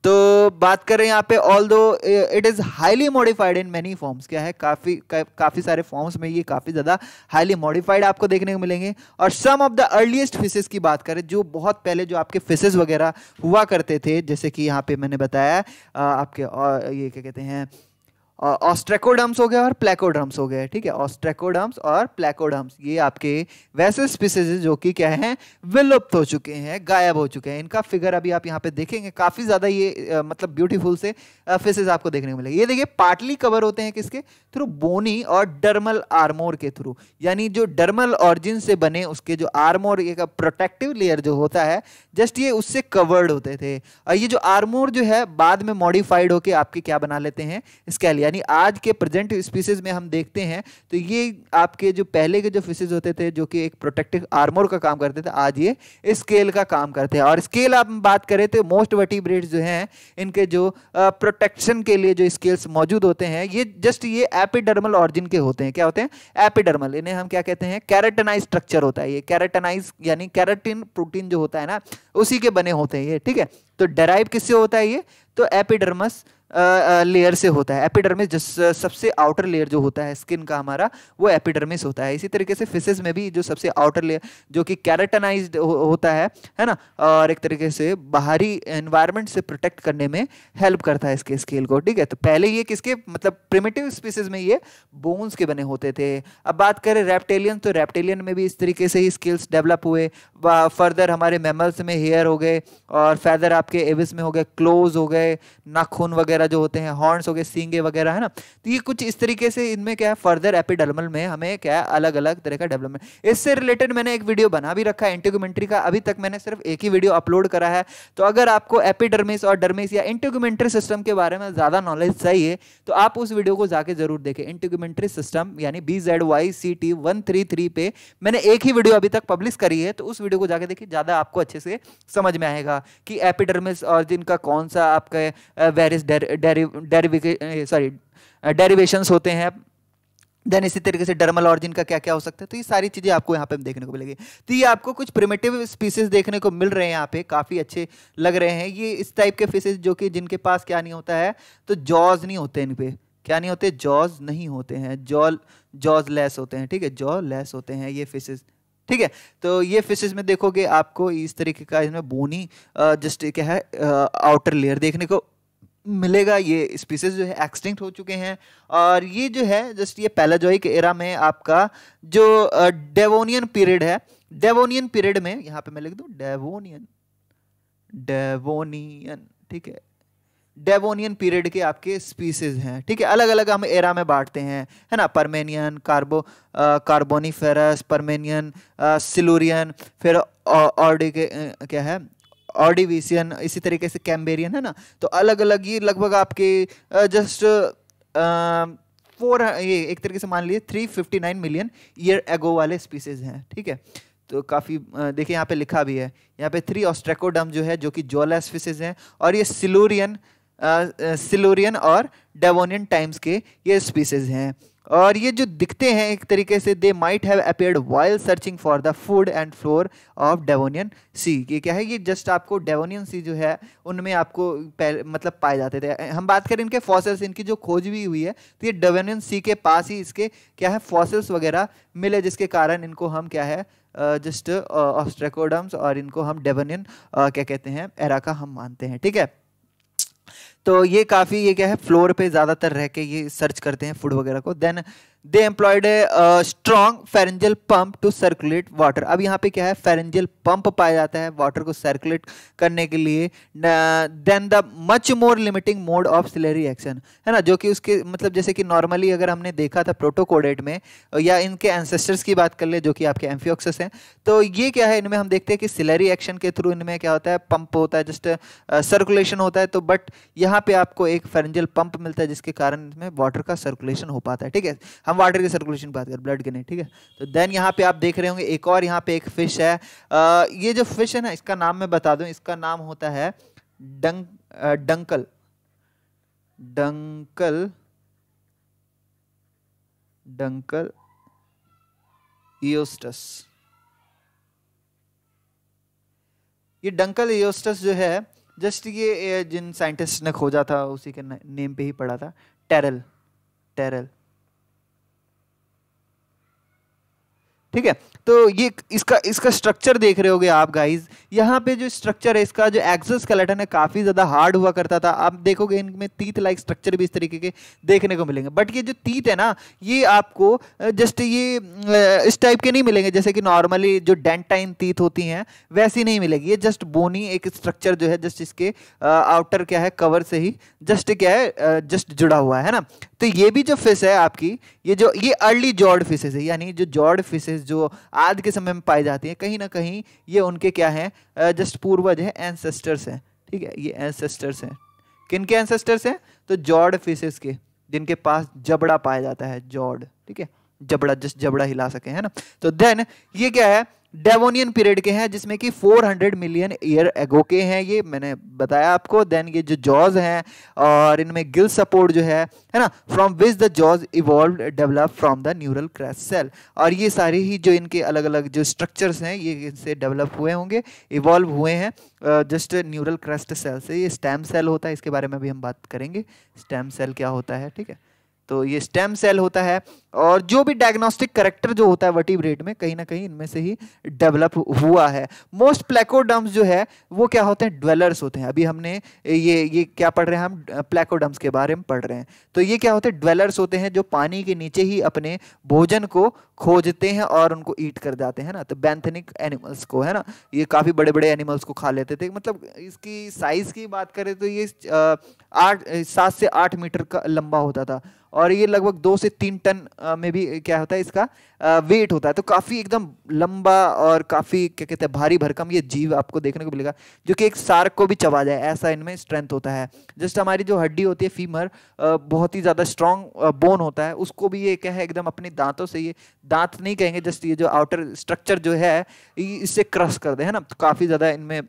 तो बात करें यहाँ पे although it is highly modified in many forms क्या है काफ़ी का, काफ़ी सारे फॉर्म्स में ये काफ़ी ज़्यादा हाईली मॉडिफाइड आपको देखने को मिलेंगे और some of the earliest fishes की बात करें जो बहुत पहले जो आपके फिशेज़ वगैरह हुआ करते थे जैसे कि यहाँ पे मैंने बताया आपके और ये क्या कहते हैं ऑस्ट्रेकोडम्स हो गया और प्लेकोडम्स हो गया ठीक है ऑस्ट्रेकोडम्स और प्लेकोडम्स ये आपके वैसे स्पीसीज जो कि क्या हैं विलुप्त हो चुके हैं गायब हो चुके हैं इनका फिगर अभी आप यहाँ पे देखेंगे काफ़ी ज़्यादा ये आ, मतलब ब्यूटीफुल से फिसेज आपको देखने को मिलेगा ये देखिए पार्टली कवर होते हैं किसके थ्रू बोनी और डर्मल आर्मोर के थ्रू यानी जो डर्मल ऑरिजिन से बने उसके जो आर्मोर का प्रोटेक्टिव लेयर जो होता है जस्ट ये उससे कवर्ड होते थे और ये जो आर्मोर जो है बाद में मॉडिफाइड होकर आपके क्या बना लेते हैं इसके लिए यानी आज के प्रेजेंट स्पीसीज में हम देखते हैं तो ये आपके जो पहले के जो फिशेज होते थे जो कि एक प्रोटेक्टिव आर्मोर का काम करते थे आज ये स्केल का काम करते हैं और स्केल आप बात करें तो मोस्ट वटी ब्रेड जो हैं इनके जो प्रोटेक्शन के लिए जो स्केल्स मौजूद होते हैं ये जस्ट ये एपिडर्मल ऑरिजिन के होते हैं क्या होते हैं एपिडर्मल इन्हें हम क्या कहते हैं कैरेटनाइज स्ट्रक्चर होता है ये कैरेटनाइज यानी कैरेटिन प्रोटीन जो होता है ना उसी के बने होते हैं ये ठीक है तो डेराइव किससे होता है ये तो एपिडर्मस लेयर से होता है एपिडर्मिस जिस सबसे आउटर लेयर जो होता है स्किन का हमारा वो एपिडर्मिस होता है इसी तरीके से फिसेस में भी जो सबसे आउटर लेयर जो कि कैरेटनाइज होता है है ना और एक तरीके से बाहरी एनवायरनमेंट से प्रोटेक्ट करने में हेल्प करता है इसके स्केल को ठीक है तो पहले ये किसके मतलब प्रिमेटिव स्पीसीज में ये बोन्स के बने होते थे अब बात करें रेप्टेलियन तो रेप्टेलियन में भी इस तरीके से ही स्किल्स डेवलप हुए फर्दर हमारे मेमल्स में हेयर हो गए और फैदर आपके एविस में हो गए क्लोज हो गए नाखून वगैरह वगैरह जो होते हैं हॉर्न्स हो गए सींगे वगैरह है ना तो ये कुछ इस तरीके से इनमें क्या है फर्दर एपिडर्मल में हमें क्या है अलग अलग तरह का डेवलपमेंट इससे रिलेटेड मैंने एक वीडियो बना भी रखा है इंटोग्यूमेंट्री का अभी तक मैंने सिर्फ एक ही वीडियो अपलोड करा है तो अगर आपको एपिडर्मिस और डर्मिस या इंटोग्यूमेंट्री सिस्टम के बारे में ज़्यादा नॉलेज चाहिए तो आप उस वीडियो को जाके जरूर देखें इंटोग्यूमेंट्री सिस्टम यानी B Z Y C T one three three पे मैंने एक ही वीडियो अभी तक पब्लिश करी है तो उस वीडियो को जाके देखिए ज़्यादा आपको अच्छे से समझ में आएगा कि एपिडर्मिस और जिनका कौन सा आपका various sorry derivation eh, eh, होते हैं देन इसी तरीके से डर्मल ऑरिजिन का क्या क्या हो सकता है तो ये सारी चीज़ें आपको यहाँ पे देखने को मिलेगी तो ये आपको कुछ प्रिमेटिव स्पीसीज देखने को मिल रहे हैं यहाँ पे काफ़ी अच्छे लग रहे हैं ये इस टाइप के फिशेज जो कि जिनके पास क्या नहीं होता है तो जॉज नहीं होते इन पर क्या नहीं होते जॉज नहीं होते हैं जॉल जॉज लेस होते हैं ठीक है जॉ लेस होते हैं ये फिशेज ठीक है तो ये फिशेज में देखोगे आपको इस तरीके का इसमें बोनी जस्ट क्या है आउटर लेयर देखने को मिलेगा ये स्पीसीज जो है एक्सटिंक्ट हो चुके हैं और ये जो है जस्ट ये पैलाजोइक एरा में आपका जो डेवोनियन पीरियड है डेवोनियन पीरियड में यहाँ पे मैं लिख दूँ डेवोनियन डेवोनियन ठीक है डेवोनियन पीरियड के आपके स्पीसीज हैं ठीक है अलग अलग हम एरा में बांटते हैं है ना परमेनियन कार्बो कार्बोनीफेरस परमेनियन सिलोरियन फिर ऑर्डिक क्या है ऑडिविशियन इसी तरीके से कैम्बेरियन है ना तो अलग अलग ये लगभग आपके जस्ट फोर ये एक तरीके से मान लीजिए three fifty nine million year ago वाले स्पीसीज हैं ठीक है तो काफ़ी देखिए यहाँ पे लिखा भी है यहाँ पे थ्री ऑस्ट्रेकोडम जो है जो कि जोला स्पीसीज हैं और ये सिलोरियन सिलोरियन और डेवोनियन टाइम्स के ये स्पीसीज हैं और ये जो दिखते हैं एक तरीके से they might have appeared while searching for the food and floor of Devonian sea ये क्या है ये जस्ट आपको डेवोनियन सी जो है उनमें आपको मतलब पाए जाते थे हम बात करें इनके फॉसिल्स इनकी जो खोज भी हुई है तो ये डेवोनियन सी के पास ही इसके क्या है फॉसिल्स वगैरह मिले जिसके कारण इनको हम क्या है जस्ट ऑस्ट्रेकोडम्स और इनको हम डेवोनियन क्या कहते हैं एरा का हम मानते हैं ठीक है तो ये काफ़ी ये क्या है फ्लोर पे ज़्यादातर रह के ये सर्च करते हैं फूड वगैरह को then they employed strong pharyngeal pump to circulate water अब यहाँ पे क्या है फेरेंजल पंप पाया जाता है वाटर को सर्कुलेट करने के लिए then the much more limiting mode of ciliary action है ना जो कि उसके मतलब जैसे कि नॉर्मली अगर हमने देखा था प्रोटोकोडेट में या इनके एंसेस्टर्स की बात कर ले जो कि आपके एम्फियोक्सस हैं तो ये क्या है इनमें हम देखते हैं कि सिलेरी एक्शन के थ्रू इनमें क्या होता है पंप होता है जस्ट सर्कुलेशन uh, होता है तो बट यहाँ पे आपको एक फेरेंजल पंप मिलता है जिसके कारण इसमें वाटर का सर्कुलेशन हो पाता है ठीक है हम हम वाटर के सर्कुलेशन बात कर ब्लड के नहीं ठीक है तो देन यहाँ पे आप देख रहे होंगे एक और यहाँ पे एक फिश है आ, ये जो फिश है ना इसका नाम मैं बता दूँ इसका नाम होता है डंक डंकल डंकल डंकल इोस्टस ये डंकल इोस्टस जो है जस्ट ये जिन साइंटिस्ट ने खोजा था उसी के नेम पे ही पढ़ा था टेरल टेरल ठीक है तो ये इसका इसका स्ट्रक्चर देख रहे होगे आप गाइस यहाँ पे जो स्ट्रक्चर है इसका जो स्केलेटन है काफ़ी ज़्यादा हार्ड हुआ करता था आप देखोगे इनमें तीत लाइक स्ट्रक्चर भी इस तरीके के देखने को मिलेंगे बट ये जो तीत है ना ये आपको जस्ट ये इस टाइप के नहीं मिलेंगे जैसे कि नॉर्मली जो डेंटाइन तीत होती हैं वैसी नहीं मिलेगी ये जस्ट बोनी एक स्ट्रक्चर जो है जस्ट इसके आउटर क्या है कवर से ही जस्ट क्या है जस्ट जुड़ा हुआ है ना तो ये भी जो फिश है आपकी ये जो ये अर्ली जॉर्ड फिशेज है यानी जो जॉर्ड फिशेज जो आज के समय में पाई जाती हैं कहीं ना कहीं ये उनके क्या हैं जस्ट पूर्वज हैं एंसेस्टर्स हैं ठीक है ये एंसेस्टर्स हैं किन के एंसेस्टर्स हैं तो जॉर्ड फिशेस के जिनके पास जबड़ा पाया जाता है जॉर्ड ठीक है जबड़ा जस्ट जबड़ा हिला सके है ना तो देन ये क्या है डेवोनियन पीरियड के हैं जिसमें कि 400 मिलियन ईयर एगो के हैं ये मैंने बताया आपको देन ये जो जॉज हैं और इनमें गिल सपोर्ट जो है है ना from which the jaws evolve develop from the neural crest cell और ये सारे ही जो इनके अलग अलग जो स्ट्रक्चर्स हैं ये इनसे डेवलप हुए होंगे इवॉल्व हुए हैं जस्ट न्यूरल क्रस्ट सेल से ये स्टेम सेल होता है इसके बारे में भी हम बात करेंगे स्टेम सेल क्या होता है ठीक है तो ये स्टेम सेल होता है और जो भी डायग्नोस्टिक करेक्टर जो होता है वर्टिब्रेट में कहीं ना कहीं इनमें से ही डेवलप हुआ है मोस्ट प्लेकोडम्स जो है वो क्या होते हैं ड्वेलर्स होते हैं अभी हमने ये ये क्या पढ़ रहे हैं हम प्लेकोडम्स के बारे में पढ़ रहे हैं तो ये क्या होते हैं ड्वेलर्स होते हैं जो पानी के नीचे ही अपने भोजन को खोजते हैं और उनको ईट कर जाते हैं ना तो बैंथनिक एनिमल्स को है ना ये काफ़ी बड़े बड़े एनिमल्स को खा लेते थे मतलब इसकी साइज़ की बात करें तो ये आठ सात से आठ मीटर का लंबा होता था और ये लगभग दो से तीन टन में भी क्या होता है इसका वेट होता है तो काफ़ी एकदम लंबा और काफ़ी क्या कहते हैं भारी भरकम ये जीव आपको देखने को मिलेगा जो कि एक सार्क को भी चबा जाए ऐसा इनमें स्ट्रेंथ होता है जस्ट हमारी जो हड्डी होती है फीमर बहुत ही ज़्यादा स्ट्रॉन्ग बोन होता है उसको भी ये क्या है एकदम अपने दांतों से ये दांत नहीं कहेंगे जस्ट ये जो आउटर स्ट्रक्चर जो है इससे क्रश कर दे है ना तो काफ़ी ज़्यादा इनमें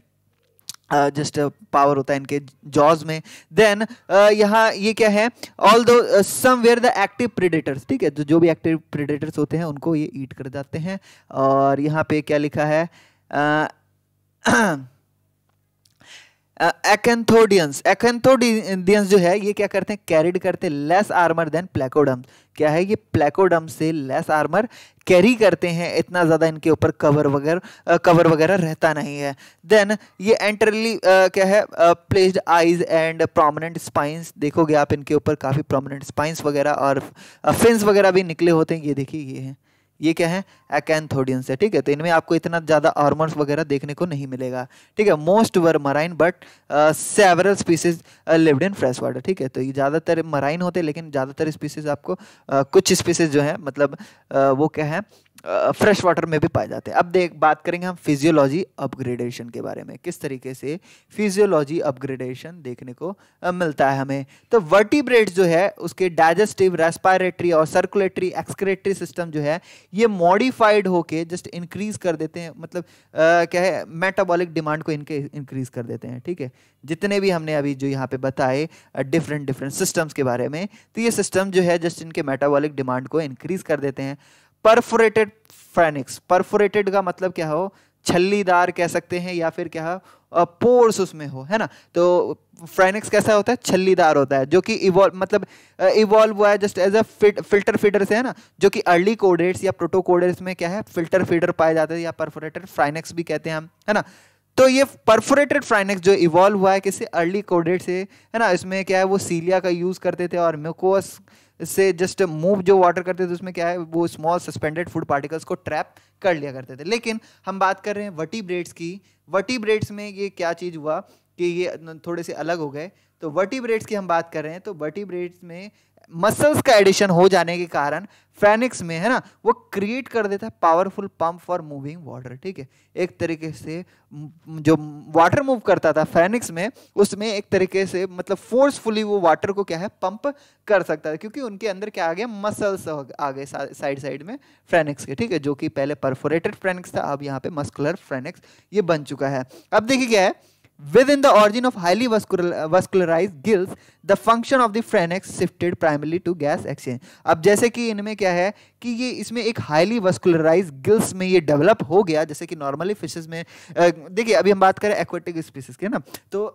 जस्ट पावर होता है इनके जॉज में देन यहाँ ये क्या है ऑल दो समवेयर द एक्टिव प्रिडेटर्स ठीक है तो जो भी एक्टिव प्रिडेटर्स होते हैं उनको ये ईट कर जाते हैं और यहाँ पे क्या लिखा है uh, एकेंथोडियंस एकेंथोडियंस जो है ये क्या करते हैं कैरिड करते हैं लेस आर्मर देन प्लेकोडम क्या है ये प्लेकोडम से लेस आर्मर कैरी करते हैं इतना ज़्यादा इनके ऊपर कवर वगैरह कवर वगैरह रहता नहीं है देन ये एंटरली क्या है placed eyes and prominent spines देखोगे आप इनके ऊपर काफ़ी प्रोमिनेंट स्पाइंस वगैरह और uh, वगैरह भी निकले होते हैं ये देखिए ये हैं ये क्या है एकेंथोडियंस है ठीक है तो इनमें आपको इतना ज़्यादा हार्मोन्स वगैरह देखने को नहीं मिलेगा ठीक है most were marine but several species lived in fresh water ठीक है तो ये ज़्यादातर मराइन होते लेकिन ज़्यादातर स्पीसीज आपको uh, कुछ स्पीसीज जो है मतलब uh, वो क्या है फ्रेश वाटर में भी पाए जाते हैं अब देख बात करेंगे हम फिजियोलॉजी अपग्रेडेशन के बारे में किस तरीके से फिजियोलॉजी अपग्रेडेशन देखने को मिलता है हमें तो वर्टिब्रेट जो है उसके डाइजेस्टिव रेस्पायरेटरी और सर्कुलेटरी एक्सक्रेटरी सिस्टम जो है ये मॉडिफाइड होके जस्ट इंक्रीज कर देते हैं मतलब आ, क्या है मेटाबॉलिक डिमांड को इनके इंक्रीज कर देते हैं ठीक है जितने भी हमने अभी जो यहाँ पे बताए डिफरेंट डिफरेंट सिस्टम्स के बारे में तो ये सिस्टम जो है जस्ट इनके मेटाबॉलिक डिमांड को इंक्रीज कर देते हैं परफोरेटेड फ्रेनिक्स परफोरेटेड का मतलब क्या हो छल्लीदार कह सकते हैं या फिर क्या हो पोर्स उसमें हो है ना तो फ्रेनिक्स कैसा होता है छल्लीदार होता है जो कि इवॉल्व मतलब इवॉल्व हुआ है just as a filter feeder से है ना जो कि अर्ली कोडेट्स या प्रोटोकोडेट्स में क्या है फिल्टर फीडर पाए जाते हैं या परफोरेटेड फ्राइनेक्स भी कहते हैं हम है ना तो ये परफोरेटेड फ्राइनेक्स जो इवॉल्व हुआ है किसी अर्ली कोडेट से है ना इसमें क्या है वो सीलिया का यूज़ करते थे और म्यूकोस से जस्ट मूव जो वाटर करते थे उसमें क्या है वो स्मॉल सस्पेंडेड फूड पार्टिकल्स को ट्रैप कर लिया करते थे लेकिन हम बात कर रहे हैं वटी ब्रेड्स की वटी ब्रेड्स में ये क्या चीज़ हुआ कि ये थोड़े से अलग हो गए तो वर्टिब्रेट्स की हम बात कर रहे हैं तो वर्टिब्रेट्स में मसल्स का एडिशन हो जाने के कारण फेनिक्स में है ना वो क्रिएट कर देता है powerful pump for moving water ठीक है एक तरीके से जो वाटर मूव करता था फेनिक्स में उसमें एक तरीके से मतलब फोर्सफुली वो वाटर को क्या है पंप कर सकता था क्योंकि उनके अंदर क्या आ गया मसल्स आ गए साइड साइड में फ्रेनिक्स के ठीक है जो कि पहले परफोरेटेड फ्रेनिक्स था अब यहाँ पे मस्कुलर फ्रेनिक्स ये बन चुका है अब देखिए क्या है Within the origin of highly uh, vascularized gills, the function of the phrenics shifted primarily to gas exchange. अब जैसे कि इनमें क्या है कि ये इसमें एक highly vascularized gills में ये डेवलप हो गया जैसे कि नॉर्मली फिशेज में देखिए अभी हम बात करें एक्वेटिक स्पीसीज के ना तो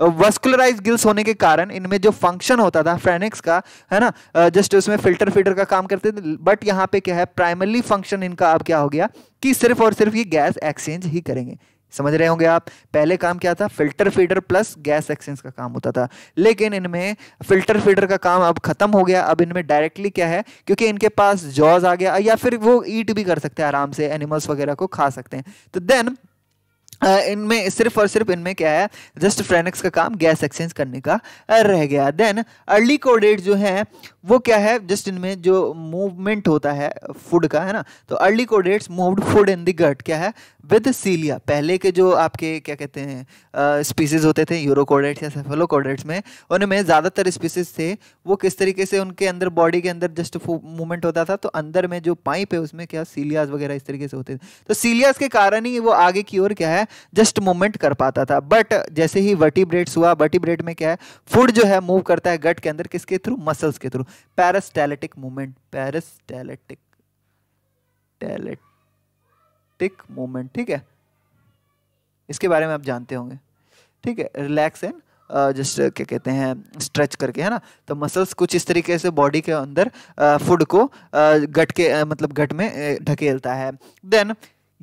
वस्कुलराइज गिल्स होने के कारण इनमें जो फंक्शन होता था फ्रेनिक्स का है ना जस्ट उसमें फिल्टर फिल्टर का काम करते थे बट यहाँ पे क्या है प्राइमरली फंक्शन इनका अब क्या हो गया कि सिर्फ और सिर्फ ये गैस एक्सचेंज ही करेंगे समझ रहे होंगे आप पहले काम क्या था filter feeder plus gas exchange का काम होता था लेकिन इनमें फिल्टर फीडर का काम अब खत्म हो गया अब इनमें डायरेक्टली क्या है क्योंकि इनके पास जॉज आ गया या फिर वो ईट भी कर सकते हैं आराम से एनिमल्स वगैरह को खा सकते हैं तो देन इनमें सिर्फ और सिर्फ इनमें क्या है जस्ट फ्रेनिक्स का काम गैस एक्सचेंज करने का रह गया देन अर्ली कोडेट जो है वो क्या है जस्ट इनमें जो मूवमेंट होता है फूड का है ना तो early chordates moved food in the gut क्या है विद सीलिया पहले के जो आपके क्या कहते हैं स्पीसीज होते थे यूरो कोडेट्स या सेफेलो कोडेट्स में उनमें ज़्यादातर स्पीसीज थे वो किस तरीके से उनके अंदर बॉडी के अंदर जस्ट मूवमेंट होता था तो अंदर में जो पाइप है उसमें क्या सीलियाज वगैरह इस तरीके से होते थे तो सीलियाज के कारण ही वो आगे की ओर क्या है जस्ट मूवमेंट कर पाता था बट जैसे ही वर्टिब्रेट्स हुआ वर्टिब्रेट में क्या है फूड जो है मूव करता है गट के अंदर किसके थ्रू मसल्स के थ्रू पैरास्टैलेटिक मूवमेंट पैरास्टैलेटिक टैलेटिक मूवमेंट ठीक है इसके बारे में आप जानते होंगे ठीक है रिलैक्स एंड जस्ट क्या कहते हैं स्ट्रेच करके है ना तो मसल्स कुछ इस तरीके से बॉडी के अंदर फूड को गट के मतलब गट में ढकेलता है देन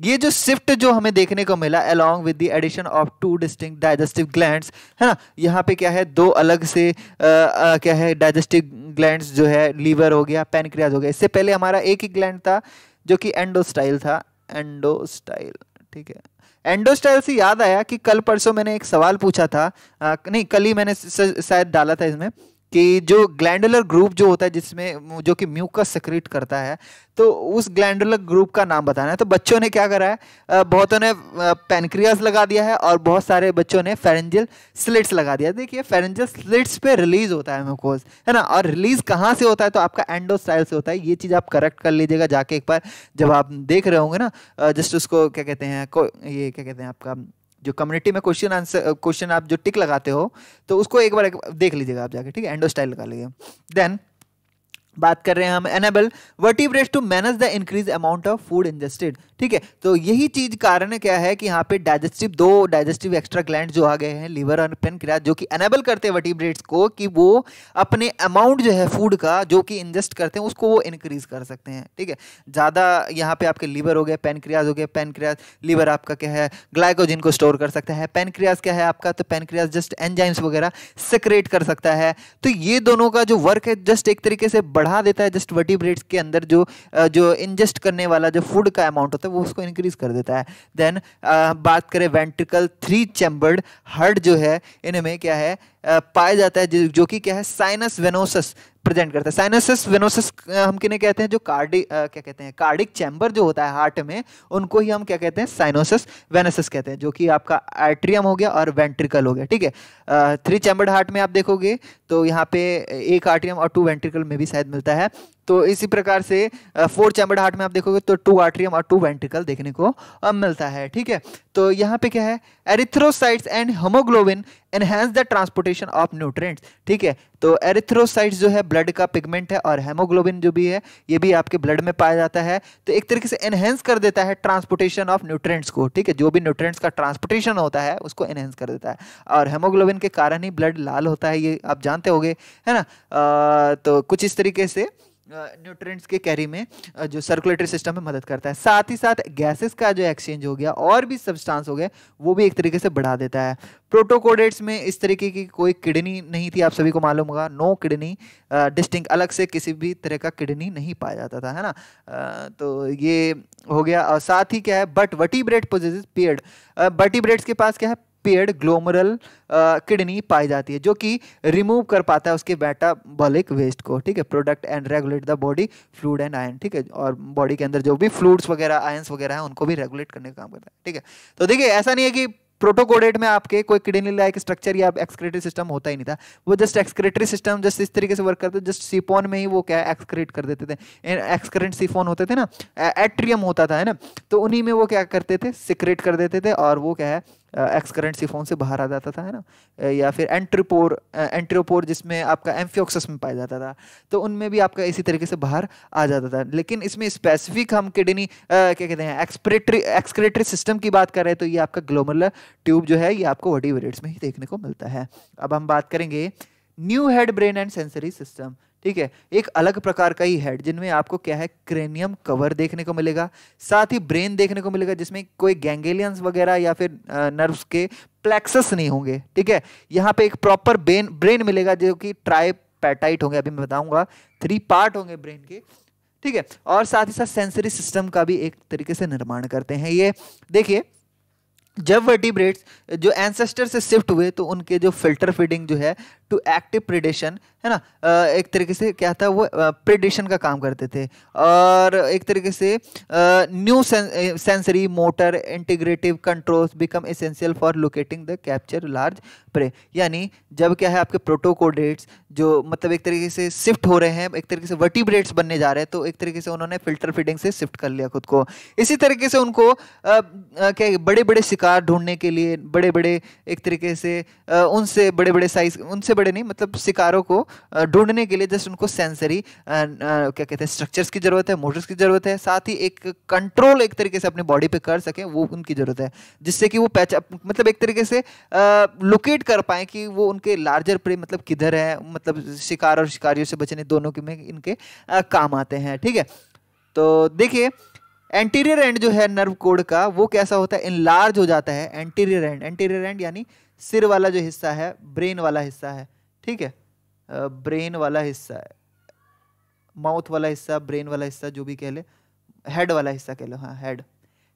ये जो शिफ्ट जो हमें देखने को मिला along with the addition of two distinct digestive glands है ना यहाँ पे क्या है दो अलग से आ, आ, क्या है डाइजेस्टिव ग्लैंड्स जो है लीवर हो गया पेनक्रियाज हो गया इससे पहले हमारा एक ही ग्लैंड था जो कि एंडोस्टाइल था एंडोस्टाइल ठीक है एंडोस्टाइल से याद आया कि कल परसों मैंने एक सवाल पूछा था आ, नहीं कल ही मैंने शायद डाला था इसमें कि जो ग्लैंडुलर ग्रुप जो होता है जिसमें जो कि म्यूकस सेक्रेट करता है तो उस ग्लैंडुलर ग्रुप का नाम बताना है तो बच्चों ने क्या करा है बहुतों ने पेनक्रियाज लगा दिया है और बहुत सारे बच्चों ने फेरेंजल स्लिट्स लगा दिया देखिए फेरेंजल स्लिट्स पे रिलीज होता है म्यूकोज है ना और रिलीज कहाँ से होता है तो आपका एंडोस्टाइल से होता है ये चीज़ आप करेक्ट कर लीजिएगा जाके एक बार जब आप देख रहे होंगे ना जस्ट उसको क्या कहते हैं को ये क्या कहते हैं आपका जो कम्युनिटी में क्वेश्चन आंसर क्वेश्चन आप जो टिक लगाते हो तो उसको एक बार एक देख लीजिएगा आप जाके ठीक है एंडो स्टाइल लगा लीजिए देन बात कर रहे हैं हम enable vertebrate to manage the increase amount of food ingested ठीक है तो यही चीज कारण क्या है कि यहाँ पे डाइजेस्टिव दो डाइजेस्टिव एक्स्ट्रा ग्लैंड जो आ गए हैं लीवर और पेनक्रिया जो कि एनेबल करते हैं वर्टिब्रेट्स को कि वो अपने अमाउंट जो है फूड का जो कि इंजेस्ट करते हैं उसको वो इंक्रीज कर सकते हैं ठीक है ज़्यादा यहाँ पे आपके लीवर हो गए पेनक्रियाज हो गए पेनक्रियाज लीवर आपका क्या है ग्लाइकोजिन को स्टोर कर सकता है पेनक्रियाज क्या है आपका तो पेन जस्ट एंजाइम्स वगैरह सेक्रेट कर सकता है तो ये दोनों का जो वर्क है जस्ट एक तरीके से बढ़ा देता है जस्ट ब्रेड्स के अंदर जो जो इंजेस्ट करने वाला जो फूड का अमाउंट होता है वो उसको इंक्रीज कर देता है देन बात करें वेंट्रिकल थ्री चैम्बर्ड हर्ड जो है इनमें क्या है पाया जाता है जो कि क्या है साइनस वेनोसस प्रेजेंट करता है साइनसिस वेनोसिस हम किने कहते हैं जो कार्डिक क्या कहते हैं कार्डिक चैम्बर जो होता है हार्ट में उनको ही हम क्या कहते हैं साइनोसिस वेनोसिस कहते हैं जो कि आपका आर्ट्रियम हो गया और वेंट्रिकल हो गया ठीक है थ्री चैम्बर्ड हार्ट में आप देखोगे तो यहाँ पे एक आर्ट्रियम और टू वेंट्रिकल में भी शायद मिलता है तो इसी प्रकार से फोर चैम्बर्ड हार्ट में आप देखोगे तो टू आर्ट्रियम और टू वेंट्रिकल देखने को मिलता है ठीक है तो यहाँ पे क्या है erythrocytes and haemoglobin enhance the transportation of nutrients ठीक है तो एरिथ्रोसाइट्स जो है ब्लड का पिगमेंट है और हेमोग्लोबिन जो भी है ये भी आपके ब्लड में पाया जाता है तो एक तरीके से एनहेंस कर देता है ट्रांसपोर्टेशन ऑफ न्यूट्रेंट्स को ठीक है जो भी न्यूट्रेंट्स का ट्रांसपोर्टेशन होता है उसको एनहेंस कर देता है और हेमोग्लोबिन के कारण ही ब्लड लाल होता है ये आप जानते गए है ना आ, तो कुछ इस तरीके से न्यूट्रिएंट्स के कैरी में जो सर्कुलेटरी सिस्टम में मदद करता है साथ ही साथ गैसेस का जो एक्सचेंज हो गया और भी सब्सटेंस हो गए वो भी एक तरीके से बढ़ा देता है प्रोटोकोडेट्स में इस तरीके की कोई किडनी नहीं थी आप सभी को मालूम होगा नो किडनी डिस्टिंग अलग से किसी भी तरह का किडनी नहीं पाया जाता था है ना आ, तो ये हो गया और साथ ही क्या है but vertebrate possesses paired vertebrates के पास क्या है पेड ग्लोमरल किडनी पाई जाती है जो कि रिमूव कर पाता है उसके मेटाबॉलिक वेस्ट को ठीक है product and regulate the body fluid and ion ठीक है और बॉडी के अंदर जो भी फ्लूड्स वगैरह आयन्स वगैरह हैं उनको भी रेगुलेट करने का काम करता है ठीक है तो देखिए ऐसा नहीं है कि प्रोटोकोडेट में आपके कोई किडनी लाइक स्ट्रक्चर या एक्सक्रेटरी सिस्टम होता ही नहीं था वो जस्ट एक्सक्रेटरी सिस्टम जस्ट इस तरीके से वर्क करते जस्ट सीपोन में ही वो क्या एक्सक्रेट कर देते थे एक्सक्रेंट सीफोन होते थे ना एट्रियम होता था है ना तो उन्हीं में वो क्या करते थे सिक्रेट कर देते थे और वो क्या है एक्स करेंट सिफोन से बाहर आ जाता था है ना या फिर एंट्रोपोर एंट्रोपोर जिसमें आपका एम्फियोक्सस में पाया जाता था तो उनमें भी आपका इसी तरीके से बाहर आ जाता था लेकिन इसमें स्पेसिफिक हम किडनी क्या कहते हैं एक्सप्रेटरी एक्सक्रेटरी सिस्टम की बात करें तो ये आपका ग्लोमरल ट्यूब जो है ये आपको वडी वर्टिब्रेट्स में ही देखने को मिलता है अब हम बात करेंगे new head brain and sensory system ठीक है एक अलग प्रकार का ही हेड जिनमें आपको क्या है क्रेनियम कवर देखने को मिलेगा साथ ही ब्रेन देखने को मिलेगा जिसमें कोई गैंगेलियंस वगैरह या फिर नर्व्स के प्लेक्सस नहीं होंगे ठीक है यहाँ पे एक प्रॉपर ब्रेन ब्रेन मिलेगा जो कि ट्राइपैटाइट होंगे अभी मैं बताऊंगा थ्री पार्ट होंगे ब्रेन के ठीक है और साथ ही साथ सेंसरी सिस्टम का भी एक तरीके से निर्माण करते हैं ये देखिए जब वर्टिब्रेट्स जो एंसेस्टर से शिफ्ट हुए तो उनके जो फिल्टर फीडिंग जो है टू एक्टिव प्रिडेशन है ना एक तरीके से क्या था वो प्रेडिशन का काम करते थे और एक तरीके से new sensory motor integrative controls become essential for locating the capture large prey यानी जब क्या है आपके प्रोटोकोडेट्स जो मतलब एक तरीके से शिफ्ट हो रहे हैं एक तरीके से वर्टिब्रेट्स बनने जा रहे हैं तो एक तरीके से उन्होंने फिल्टर फीडिंग से शिफ्ट कर लिया खुद को इसी तरीके से उनको क्या बड़े बड़े शिकार ढूंढने के लिए बड़े बड़े एक तरीके से उनसे बड़े बड़े साइज उनसे बड़े नहीं मतलब शिकारों को ढूंढने के लिए जस्ट उनको सेंसरी क्या कहते हैं स्ट्रक्चर्स की ज़रूरत है मोटर्स की ज़रूरत है साथ ही एक कंट्रोल एक तरीके से अपने बॉडी पे कर सकें वो उनकी ज़रूरत है जिससे कि वो पैच मतलब एक तरीके से लोकेट कर पाएँ कि वो उनके लार्जर प्रे मतलब किधर है मतलब शिकार और शिकारियों से बचने दोनों के में इनके काम आते हैं ठीक है तो देखिए एंटीरियर एंड जो है नर्व कोड का वो कैसा होता है इनलार्ज हो जाता है एंटीरियर एंड एंटीरियर एंड यानी सिर वाला जो हिस्सा है ब्रेन वाला हिस्सा है ठीक है ब्रेन वाला हिस्सा है माउथ वाला हिस्सा ब्रेन वाला हिस्सा जो भी कह ले हेड वाला हिस्सा कह लो हाँ हेड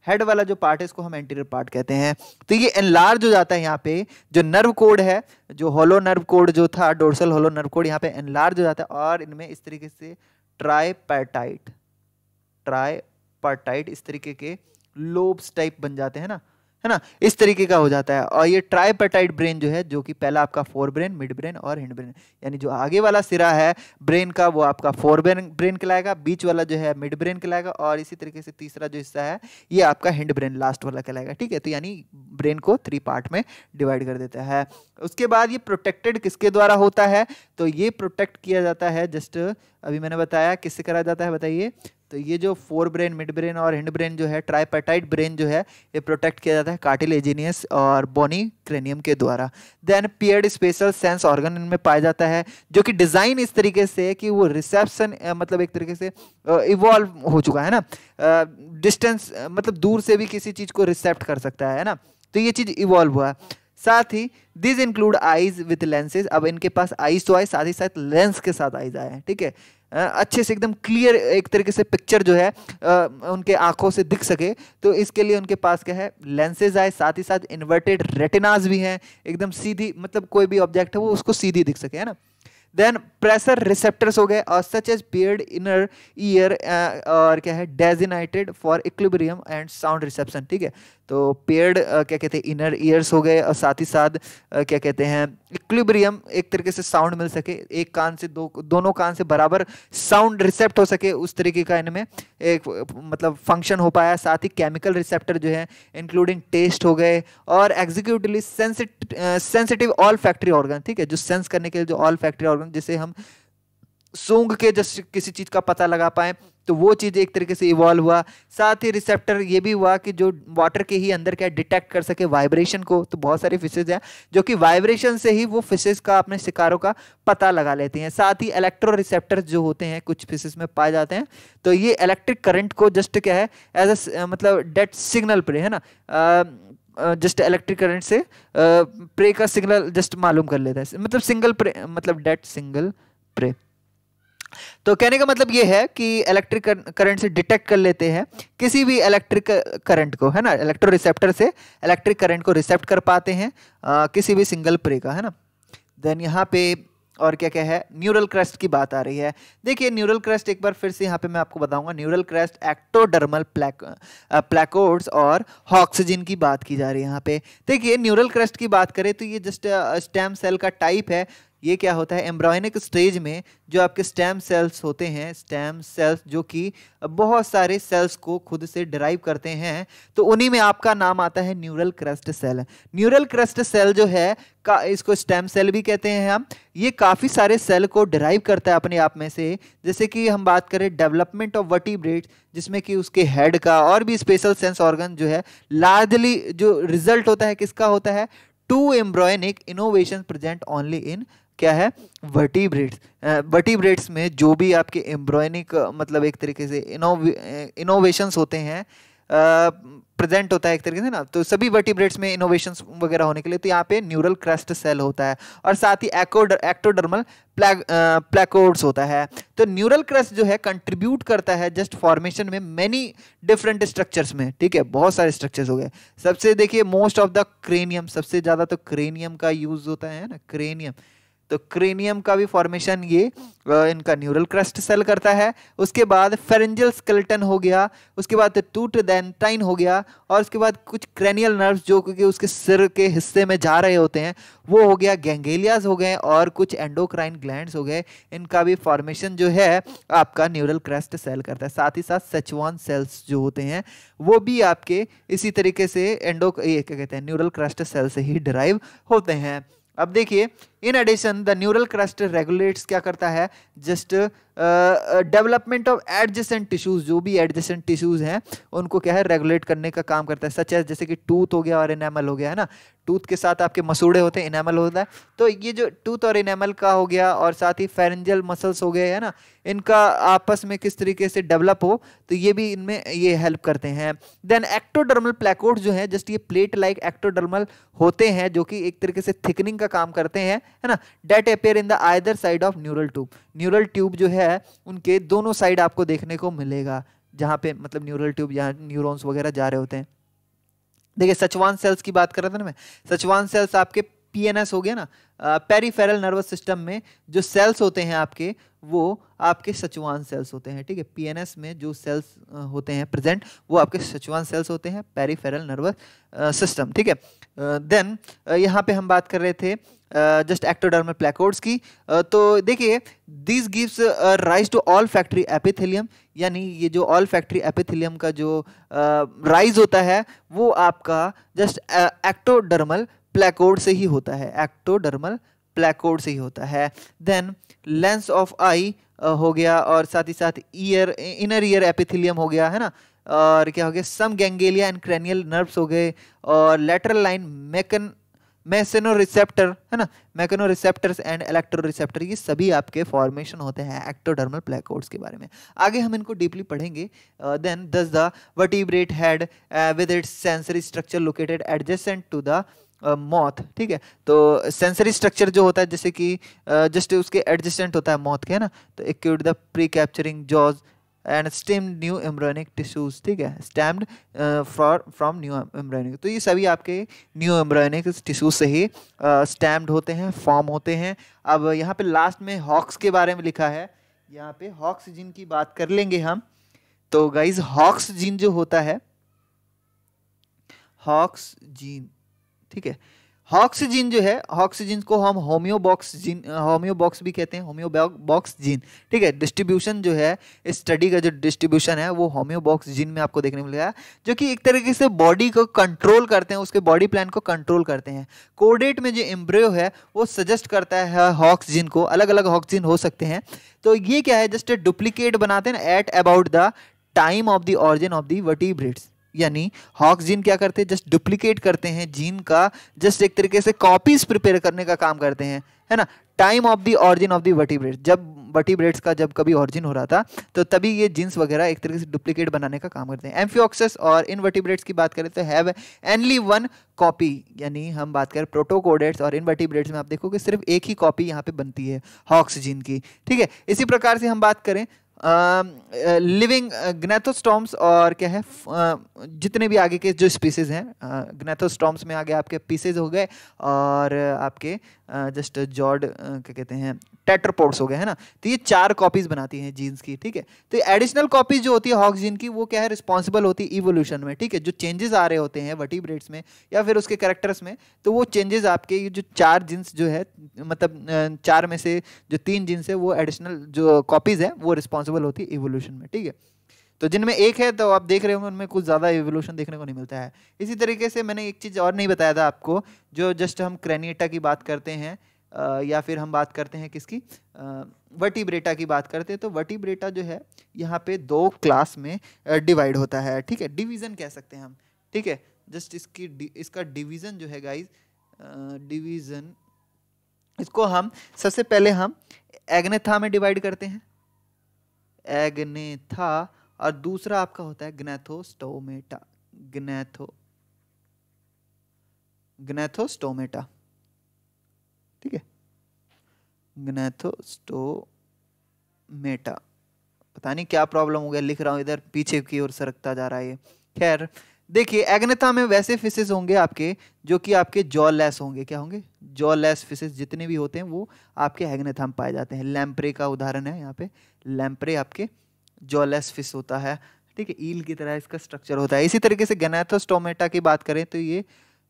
हेड वाला जो पार्ट है इसको हम एंटीरियर पार्ट कहते हैं तो ये एनलार्ज हो जाता है यहाँ पे जो नर्व कोड है जो होलो नर्व कोड जो था डोर्सल होलो नर्व कोड यहाँ पे एनलार्ज हो जाता है और इनमें इस तरीके से ट्राईपैटाइट ट्राईपैटाइट इस तरीके के लोब्स टाइप बन जाते हैं ना है ना इस तरीके का हो जाता है और ये ट्राईपेटाइट ब्रेन जो है जो कि पहला आपका फोर ब्रेन मिड ब्रेन और हिंड ब्रेन यानी जो आगे वाला सिरा है ब्रेन का वो आपका फोर ब्रेन ब्रेन कहलाएगा बीच वाला जो है मिड ब्रेन कहलाएगा और इसी तरीके से तीसरा जो हिस्सा है ये आपका हिंड ब्रेन लास्ट वाला कहलाएगा ठीक है तो यानी ब्रेन को थ्री पार्ट में डिवाइड कर देता है उसके बाद ये प्रोटेक्टेड किसके द्वारा होता है तो ये प्रोटेक्ट किया जाता है जस्ट अभी मैंने बताया किससे करा जाता है बताइए तो ये जो फोर ब्रेन मिड ब्रेन और हिंड ब्रेन जो है ट्राईपेटाइट ब्रेन जो है ये प्रोटेक्ट किया जाता है कार्टिलेजिनियस और बोनी क्रेनियम के द्वारा then paired special sense organ इनमें पाया जाता है जो कि डिज़ाइन इस तरीके से कि वो रिसेप्शन मतलब एक तरीके से इवॉल्व हो चुका है ना डिस्टेंस मतलब दूर से भी किसी चीज़ को रिसेप्ट कर सकता है ना तो ये चीज़ इवॉल्व हुआ है साथ ही these include eyes with lenses अब इनके पास आईज तो आए साथ ही साथ लेंस के साथ आईज आए हैं ठीक है अच्छे से एकदम क्लियर एक तरीके से पिक्चर जो है आ, उनके आंखों से दिख सके तो इसके लिए उनके पास क्या है लेंसेज आए साथ ही साथ इन्वर्टेड रेटिनाज भी हैं एकदम सीधी मतलब कोई भी ऑब्जेक्ट है वो उसको सीधी दिख सके है ना देन प्रेशर रिसेप्टर्स हो गए और such as paired inner ear और क्या है designated for equilibrium and sound reception ठीक है तो पेड क्या कहते हैं इनर ईयर्स हो गए और साथ ही साथ क्या कहते हैं इक्लिब्रियम एक तरीके से साउंड मिल सके एक कान से दो दोनों कान से बराबर साउंड रिसेप्ट हो सके उस तरीके का इनमें एक मतलब फंक्शन हो पाया साथ ही केमिकल रिसेप्टर जो है इंक्लूडिंग टेस्ट हो गए और executively sensitive olfactory organ ठीक है जो सेंस करने के लिए जो ऑल फैक्ट्री ऑर्गन जिसे हम सूंघ के जस्ट किसी चीज़ का पता लगा पाए तो वो चीज़ एक तरीके से इवॉल्व हुआ साथ ही रिसेप्टर ये भी हुआ कि जो वाटर के ही अंदर क्या डिटेक्ट कर सके वाइब्रेशन को तो बहुत सारी फिशेज हैं जो कि वाइब्रेशन से ही वो फिशेज का अपने शिकारों का पता लगा लेती हैं साथ ही इलेक्ट्रो रिसेप्टर जो होते हैं कुछ फिशेज में पाए जाते हैं तो ये इलेक्ट्रिक करंट को जस्ट क्या है एज अ मतलब डेट सिग्नल पर है ना आ, जस्ट इलेक्ट्रिक करंट से प्रे का सिग्नल जस्ट मालूम कर लेता है मतलब सिंगल प्रे मतलब डेट सिंगल प्रे तो कहने का मतलब ये है कि इलेक्ट्रिक करंट से डिटेक्ट कर लेते हैं किसी भी इलेक्ट्रिक करंट को है ना इलेक्ट्रो रिसेप्टर से इलेक्ट्रिक करंट को रिसेप्ट कर पाते हैं आ, किसी भी सिंगल प्रे का है ना देन यहाँ पे और क्या क्या है न्यूरल क्रस्ट की बात आ रही है देखिए न्यूरल क्रस्ट एक बार फिर से यहाँ पे मैं आपको बताऊंगा न्यूरल क्रस्ट एक्टोडर्मल प्लैक प्लैकोड्स और हॉक्सीजन की बात की जा रही है यहाँ पे देखिए न्यूरल क्रस्ट की बात करें तो ये जस्ट स्टेम सेल का टाइप है ये क्या होता है एम्ब्रायनिक स्टेज में जो आपके स्टेम सेल्स होते हैं स्टेम सेल्स जो कि बहुत सारे सेल्स को खुद से डराइव करते हैं तो उन्हीं में आपका नाम आता है neural crest cell neural crest cell जो है का इसको स्टेम सेल भी कहते हैं हम ये काफ़ी सारे सेल को ड्राइव करता है अपने आप में से जैसे कि हम बात करें डेवलपमेंट ऑफ वटीब्रेट जिसमें कि उसके हेड का और भी स्पेशल सेंस ऑर्गन जो है लार्जली जो रिजल्ट होता है किसका होता है two embryonic innovation present only in क्या है वर्टिब्रेट्स वर्टिब्रेट्स uh, में जो भी आपके एम्ब्रॉयनिक uh, मतलब एक तरीके से इनोवे इनोवेशंस uh, होते हैं प्रेजेंट होता है एक तरीके से ना तो सभी वर्टिब्रेट्स में इनोवेशन वगैरह होने के लिए तो यहाँ पे न्यूरल क्रस्ट सेल होता है और साथ ही एक्टोडर्मल प्लेकोड्स होता है तो न्यूरल क्रस्ट जो है कंट्रीब्यूट करता है जस्ट फॉर्मेशन में मेनी डिफरेंट स्ट्रक्चर्स में ठीक है बहुत सारे स्ट्रक्चर्स हो गए सबसे देखिए मोस्ट ऑफ द क्रेनियम सबसे ज़्यादा तो क्रेनियम का यूज़ होता है ना क्रेनियम तो क्रेनियम का भी फॉर्मेशन ये इनका न्यूरल क्रस्ट सेल करता है उसके बाद फेरेंजल स्केलेटन हो गया उसके बाद टूट डेंटाइन हो गया और उसके बाद कुछ क्रेनियल नर्व्स जो क्योंकि उसके सिर के हिस्से में जा रहे होते हैं वो हो गया गेंगेलियाज हो गए और कुछ एंडोक्राइन ग्लैंड हो गए इनका भी फॉर्मेशन जो है आपका न्यूरल क्रस्ट सेल करता है साथ ही साथ सेचवान सेल्स जो होते हैं वो भी आपके इसी तरीके से एंडो ये क्या कहते हैं न्यूरल क्रस्ट सेल से ही डिराइव होते हैं अब देखिए in addition the neural crest regulates क्या करता है just development of adjacent tissues जो भी एडजेसेंट टिश्यूज हैं उनको क्या है रेगुलेट करने का काम करता है सच है जैसे कि टूथ हो गया और इनेमल हो गया है ना टूथ के साथ आपके मसूड़े होते हैं इनेमल होता है तो ये जो टूथ और इनेमल का हो गया और साथ ही फेरेंजल मसल्स हो गए है ना इनका आपस में किस तरीके से डेवलप हो तो ये भी इनमें ये हेल्प करते हैं देन एक्टोडर्मल प्लेकोड जो है जस्ट ये प्लेट लाइक एक्टोडर्मल होते हैं जो कि एक तरीके से थिकनिंग का काम करते हैं है ना that appear in the either side of neural tube neural tube जो है उनके दोनों साइड आपको देखने को मिलेगा जहाँ पे मतलब न्यूरल ट्यूब यहाँ न्यूरोन्स वगैरह जा रहे होते हैं देखिए सचवान सेल्स की बात कर रहा था ना मैं सचवान सेल्स आपके पीएनएस हो गया ना पेरीफेरल नर्वस सिस्टम में जो सेल्स होते हैं आपके वो आपके सचवान सेल्स होते हैं ठीक है पीएनएस में जो सेल्स होते हैं प्रेजेंट वो आपके सचवान सेल्स होते हैं पेरीफेरल नर्वस सिस्टम ठीक है देन यहाँ पे हम बात कर रहे थे जस्ट एक्टोडर्मल प्लेकोड्स की तो देखिए this gives rise to olfactory epithelium यानी ये जो ऑल फैक्ट्री एपिथेलियम का जो राइज होता है वो आपका जस्ट एक्टोडर्मल प्लेकोड से ही होता है एक्टोडर्मल प्लेकोड से ही होता है देन लेंस ऑफ आई हो गया और साथ ही साथ ईयर इनर ईयर एपिथिलियम हो गया है ना और क्या हो गया some ganglia and cranial nerves हो गए और लेटरल लाइन मेकन मैसेनो रिसेप्टर है ना mechanoreceptors and electroreceptor ये सभी आपके फॉर्मेशन होते हैं एक्टोडर्मल प्लेकोड्स के बारे में आगे हम इनको डीपली पढ़ेंगे then thus the vertebrate head with its sensory structure located adjacent to the mouth ठीक है तो सेंसरी स्ट्रक्चर जो होता है जैसे कि जस्ट uh, उसके एडजस्टेंट होता है मौत के है ना तो acute the prey capturing jaws and stemmed new embryonic tissues ठीक है stemmed for from new embryonic तो ये सभी आपके न्यू एम्ब्रोनिक टिश्यूज से ही स्टैम्ड uh, होते हैं फॉर्म होते हैं अब यहाँ पे लास्ट में हॉक्स के बारे में लिखा है यहाँ पे हॉक्स जिन की बात कर लेंगे हम तो गाइज हॉक्स जिन जो होता है हॉक्स जीन ठीक है हॉक्स जो है हॉक्स को हम होम्योबॉक्स जीन होम्योबॉक्स भी कहते हैं होम्योबॉक्स जीन ठीक है डिस्ट्रीब्यूशन जो है इस स्टडी का जो डिस्ट्रीब्यूशन है वो होम्योबॉक्स जीन में आपको देखने मिलेगा जो कि एक तरीके से बॉडी को कंट्रोल करते हैं उसके बॉडी प्लान को कंट्रोल करते हैं कोडेट में जो एम्ब्रियो है वो सजेस्ट करता है हॉक्स जीन को अलग अलग हॉक्स जीन हो सकते हैं तो ये क्या है जस्ट डुप्लीकेट बनाते हैं at about the time of the origin of the vertebrates यानी हॉक्स जीन क्या करते हैं जस्ट डुप्लीकेट करते हैं जीन का जस्ट एक तरीके से कॉपीज प्रिपेयर करने का काम करते हैं है ना time of the origin of the vertebrate जब वर्टिब्रेट्स का जब कभी ऑरिजिन हो रहा था तो तभी ये जीन्स वगैरह एक तरीके से डुप्लीकेट बनाने का काम करते हैं एम्फियोक्सेस और इनवर्टिब्रेट्स की बात करें तो हैव एनली वन कॉपी यानी हम बात करें प्रोटोकोडेट्स और इनवर्टिब्रेट्स में आप देखोगे सिर्फ एक ही कॉपी यहाँ पे बनती है हॉक्स जीन की ठीक है इसी प्रकार से हम बात करें living um, gnathostomes uh, uh, और क्या है uh, जितने भी आगे के जो स्पीसीज हैं ग्नेथोस्टॉम्स में आगे आपके पीसेज हो गए और आपके जस्ट जॉर्ड क्या कहते हैं टेट्रोपोड्स हो गए है ना तो ये चार कॉपीज बनाती हैं जीन्स की ठीक है तो एडिशनल कॉपीज जो होती है हॉक्स जीन की वो क्या है रिस्पॉन्सिबल होती है इवोल्यूशन में ठीक है जो चेंजेस आ रहे होते हैं वटी ब्रेड्स में या फिर उसके करेक्टर्स में तो वो चेंजेस आपके जो चार जीन्स जो है मतलब चार में से जो तीन जीन्स है वो एडिशनल जो कॉपीज है वो रिस्पॉन्स पॉसिबल होती है इवोल्यूशन में ठीक है तो जिनमें एक है तो आप देख रहे होंगे उनमें कुछ ज़्यादा इवोल्यूशन देखने को नहीं मिलता है इसी तरीके से मैंने एक चीज़ और नहीं बताया था आपको जो जस्ट हम क्रेनिएटा की बात करते हैं या फिर हम बात करते हैं किसकी वर्टिब्रेटा की बात करते हैं तो वर्टिब्रेटा जो है यहाँ पे दो क्लास में डिवाइड होता है ठीक है डिवीज़न कह सकते हैं हम ठीक है जस्ट इसकी इसका डिवीज़न जो है गाइज डिवीज़न इसको हम सबसे पहले हम एग्नेथा में डिवाइड करते हैं एग्नेथा और दूसरा आपका होता है ग्नेथोस्टोमेटा ग्नेथो ग्नेथोस्टोमेटा ठीक है ग्नेथोस्टोमेटा पता नहीं क्या प्रॉब्लम हो गया लिख रहा हूं इधर पीछे की ओर सरकता जा रहा है खैर देखिए एग्नेथा में वैसे फिशेज होंगे आपके जो कि आपके जॉ लेस होंगे क्या होंगे जॉ लेस फिशेज जितने भी होते हैं वो आपके एग्नेथा में पाए जाते हैं लैम्प्रे का उदाहरण है यहाँ पे लैम्परे आपके जॉलेस फिश होता है ठीक है ईल की तरह इसका स्ट्रक्चर होता है इसी तरीके से गनाथोस्टोमेटा की बात करें तो ये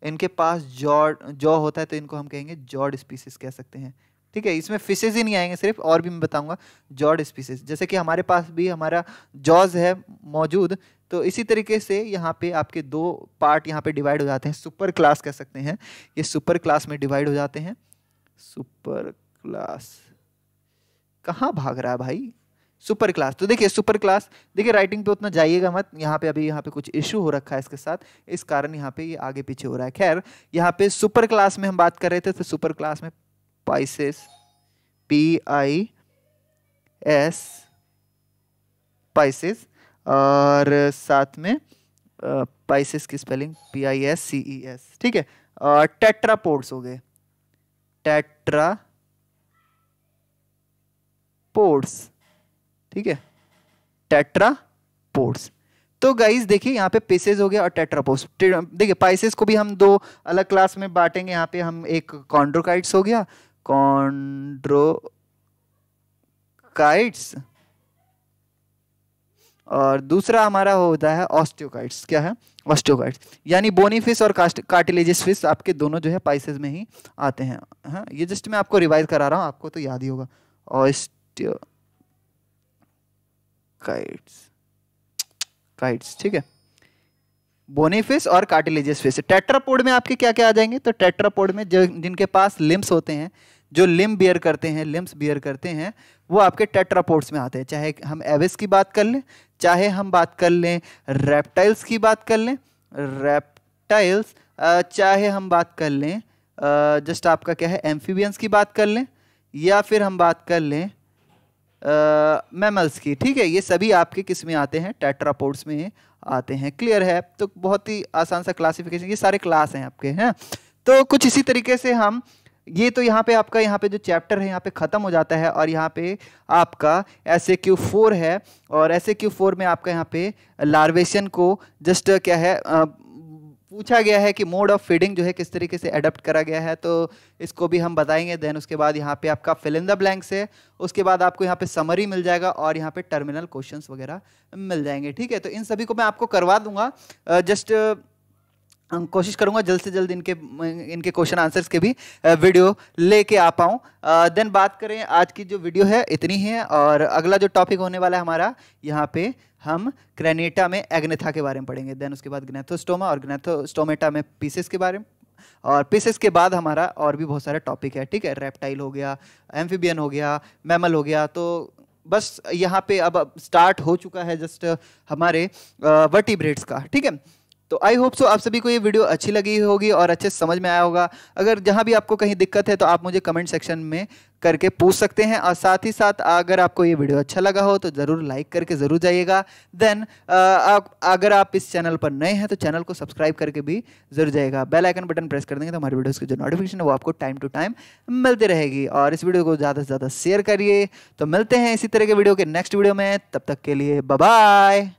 इनके पास जॉड जॉ होता है तो इनको हम कहेंगे जॉड स्पीसीज कह सकते हैं ठीक है इसमें फिशेज ही नहीं आएंगे सिर्फ और भी मैं बताऊंगा जॉड स्पीसीज जैसे कि हमारे पास भी हमारा जॉज है मौजूद तो इसी तरीके से यहाँ पे आपके दो पार्ट यहाँ पे डिवाइड हो जाते हैं सुपर क्लास कह सकते हैं ये सुपर क्लास में डिवाइड हो जाते हैं सुपर क्लास कहाँ भाग रहा है भाई सुपर क्लास तो देखिए सुपर क्लास देखिए राइटिंग पे उतना जाइएगा मत यहाँ पे अभी यहाँ पे कुछ इश्यू हो रखा है इसके साथ इस कारण यहाँ पे ये यह आगे पीछे हो रहा है खैर यहाँ पे सुपर क्लास में हम बात कर रहे थे तो सुपर क्लास में pisces P I S pisces और साथ में पाइसेस की spelling P I S C E S ठीक है टेट्रा पोर्ट्स हो गए टेट्रा पोर्ट्स ठीक है टेट्रापोड्स तो गाइज देखिए यहाँ पे पेसेस हो गया और टेट्रापोड्स देखिए पाइसेस को भी हम दो अलग क्लास में बांटेंगे यहाँ पे हम एक कॉन्ड्रोकाइट्स हो गया कॉन्ड्रोकाइट्स और दूसरा हमारा होता है ऑस्टियोकाइट्स क्या है ऑस्टियोकाइट्स यानी बोनी फिश और कार्टिलेजिस फिश आपके दोनों जो है पाइसेस में ही आते हैं हाँ ये जस्ट मैं आपको रिवाइज करा रहा हूँ आपको तो याद ही होगा ऑस्टियो काइट्स काइट्स ठीक है बोनी फिश और कार्टिलेजियस फिश टेट्रापोड में आपके क्या क्या आ जाएंगे तो टेट्रापोड में जो जिनके पास लिम्स होते हैं जो लिम बियर करते हैं लिम्स बियर करते हैं वो आपके टेट्रापोड्स में आते हैं चाहे हम एविस की बात कर लें चाहे हम बात कर लें रेप्टाइल्स की बात कर लें रेप्टाइल्स चाहे हम बात कर लें जस्ट आपका क्या है एम्फीबियंस की बात कर लें या फिर हम बात कर लें मेमल्स की ठीक है ये सभी आपके किस में आते हैं टेट्रापोड्स में आते हैं क्लियर है तो बहुत ही आसान सा क्लासिफिकेशन ये सारे क्लास हैं आपके हैं तो कुछ इसी तरीके से हम ये तो यहाँ पे आपका यहाँ पे जो चैप्टर है यहाँ पे ख़त्म हो जाता है और यहाँ पे आपका एस ए क्यू फोर है और एस ए क्यू फोर में आपका यहाँ पे लार्वेशन को जस्ट क्या है पूछा गया है कि मोड ऑफ फीडिंग जो है किस तरीके से अडेप्ट करा गया है तो इसको भी हम बताएंगे देन उसके बाद यहाँ पे आपका फिलिंदा ब्लैंक्स है उसके बाद आपको यहाँ पे समरी मिल जाएगा और यहाँ पे टर्मिनल क्वेश्चंस वगैरह मिल जाएंगे ठीक है तो इन सभी को मैं आपको करवा दूंगा जस्ट uh, कोशिश करूँगा जल्द से जल्द इनके इनके क्वेश्चन आंसर्स के भी वीडियो लेके आ पाऊँ देन बात करें आज की जो वीडियो है इतनी है और अगला जो टॉपिक होने वाला है हमारा यहाँ पे हम क्रेनेटा में एग्नेथा के बारे में पढ़ेंगे देन उसके बाद ग्नेथोस्टोमा और ग्नेथोस्टोमेटा में पीसेस के बारे में और पीसेस के बाद हमारा और भी बहुत सारे टॉपिक है ठीक है रेप्टाइल हो गया एम्फीबियन हो गया मैमल हो गया तो बस यहाँ पे अब स्टार्ट हो चुका है जस्ट हमारे वर्टिब्रेड्स का ठीक है तो आई होप सो आप सभी को ये वीडियो अच्छी लगी होगी और अच्छे समझ में आया होगा अगर जहाँ भी आपको कहीं दिक्कत है तो आप मुझे कमेंट सेक्शन में करके पूछ सकते हैं और साथ ही साथ अगर आपको ये वीडियो अच्छा लगा हो तो ज़रूर लाइक करके ज़रूर जाइएगा देन आप अगर आप इस चैनल पर नए हैं तो चैनल को सब्सक्राइब करके भी जरूर जाइएगा बेल आइकन बटन प्रेस कर देंगे तो हमारे वीडियोज़ की जो नोटिफिकेशन है वो आपको टाइम टू टाइम मिलती रहेगी और इस वीडियो को ज़्यादा से ज़्यादा शेयर करिए तो मिलते हैं इसी तरह के वीडियो के नेक्स्ट वीडियो में तब तक के लिए बाय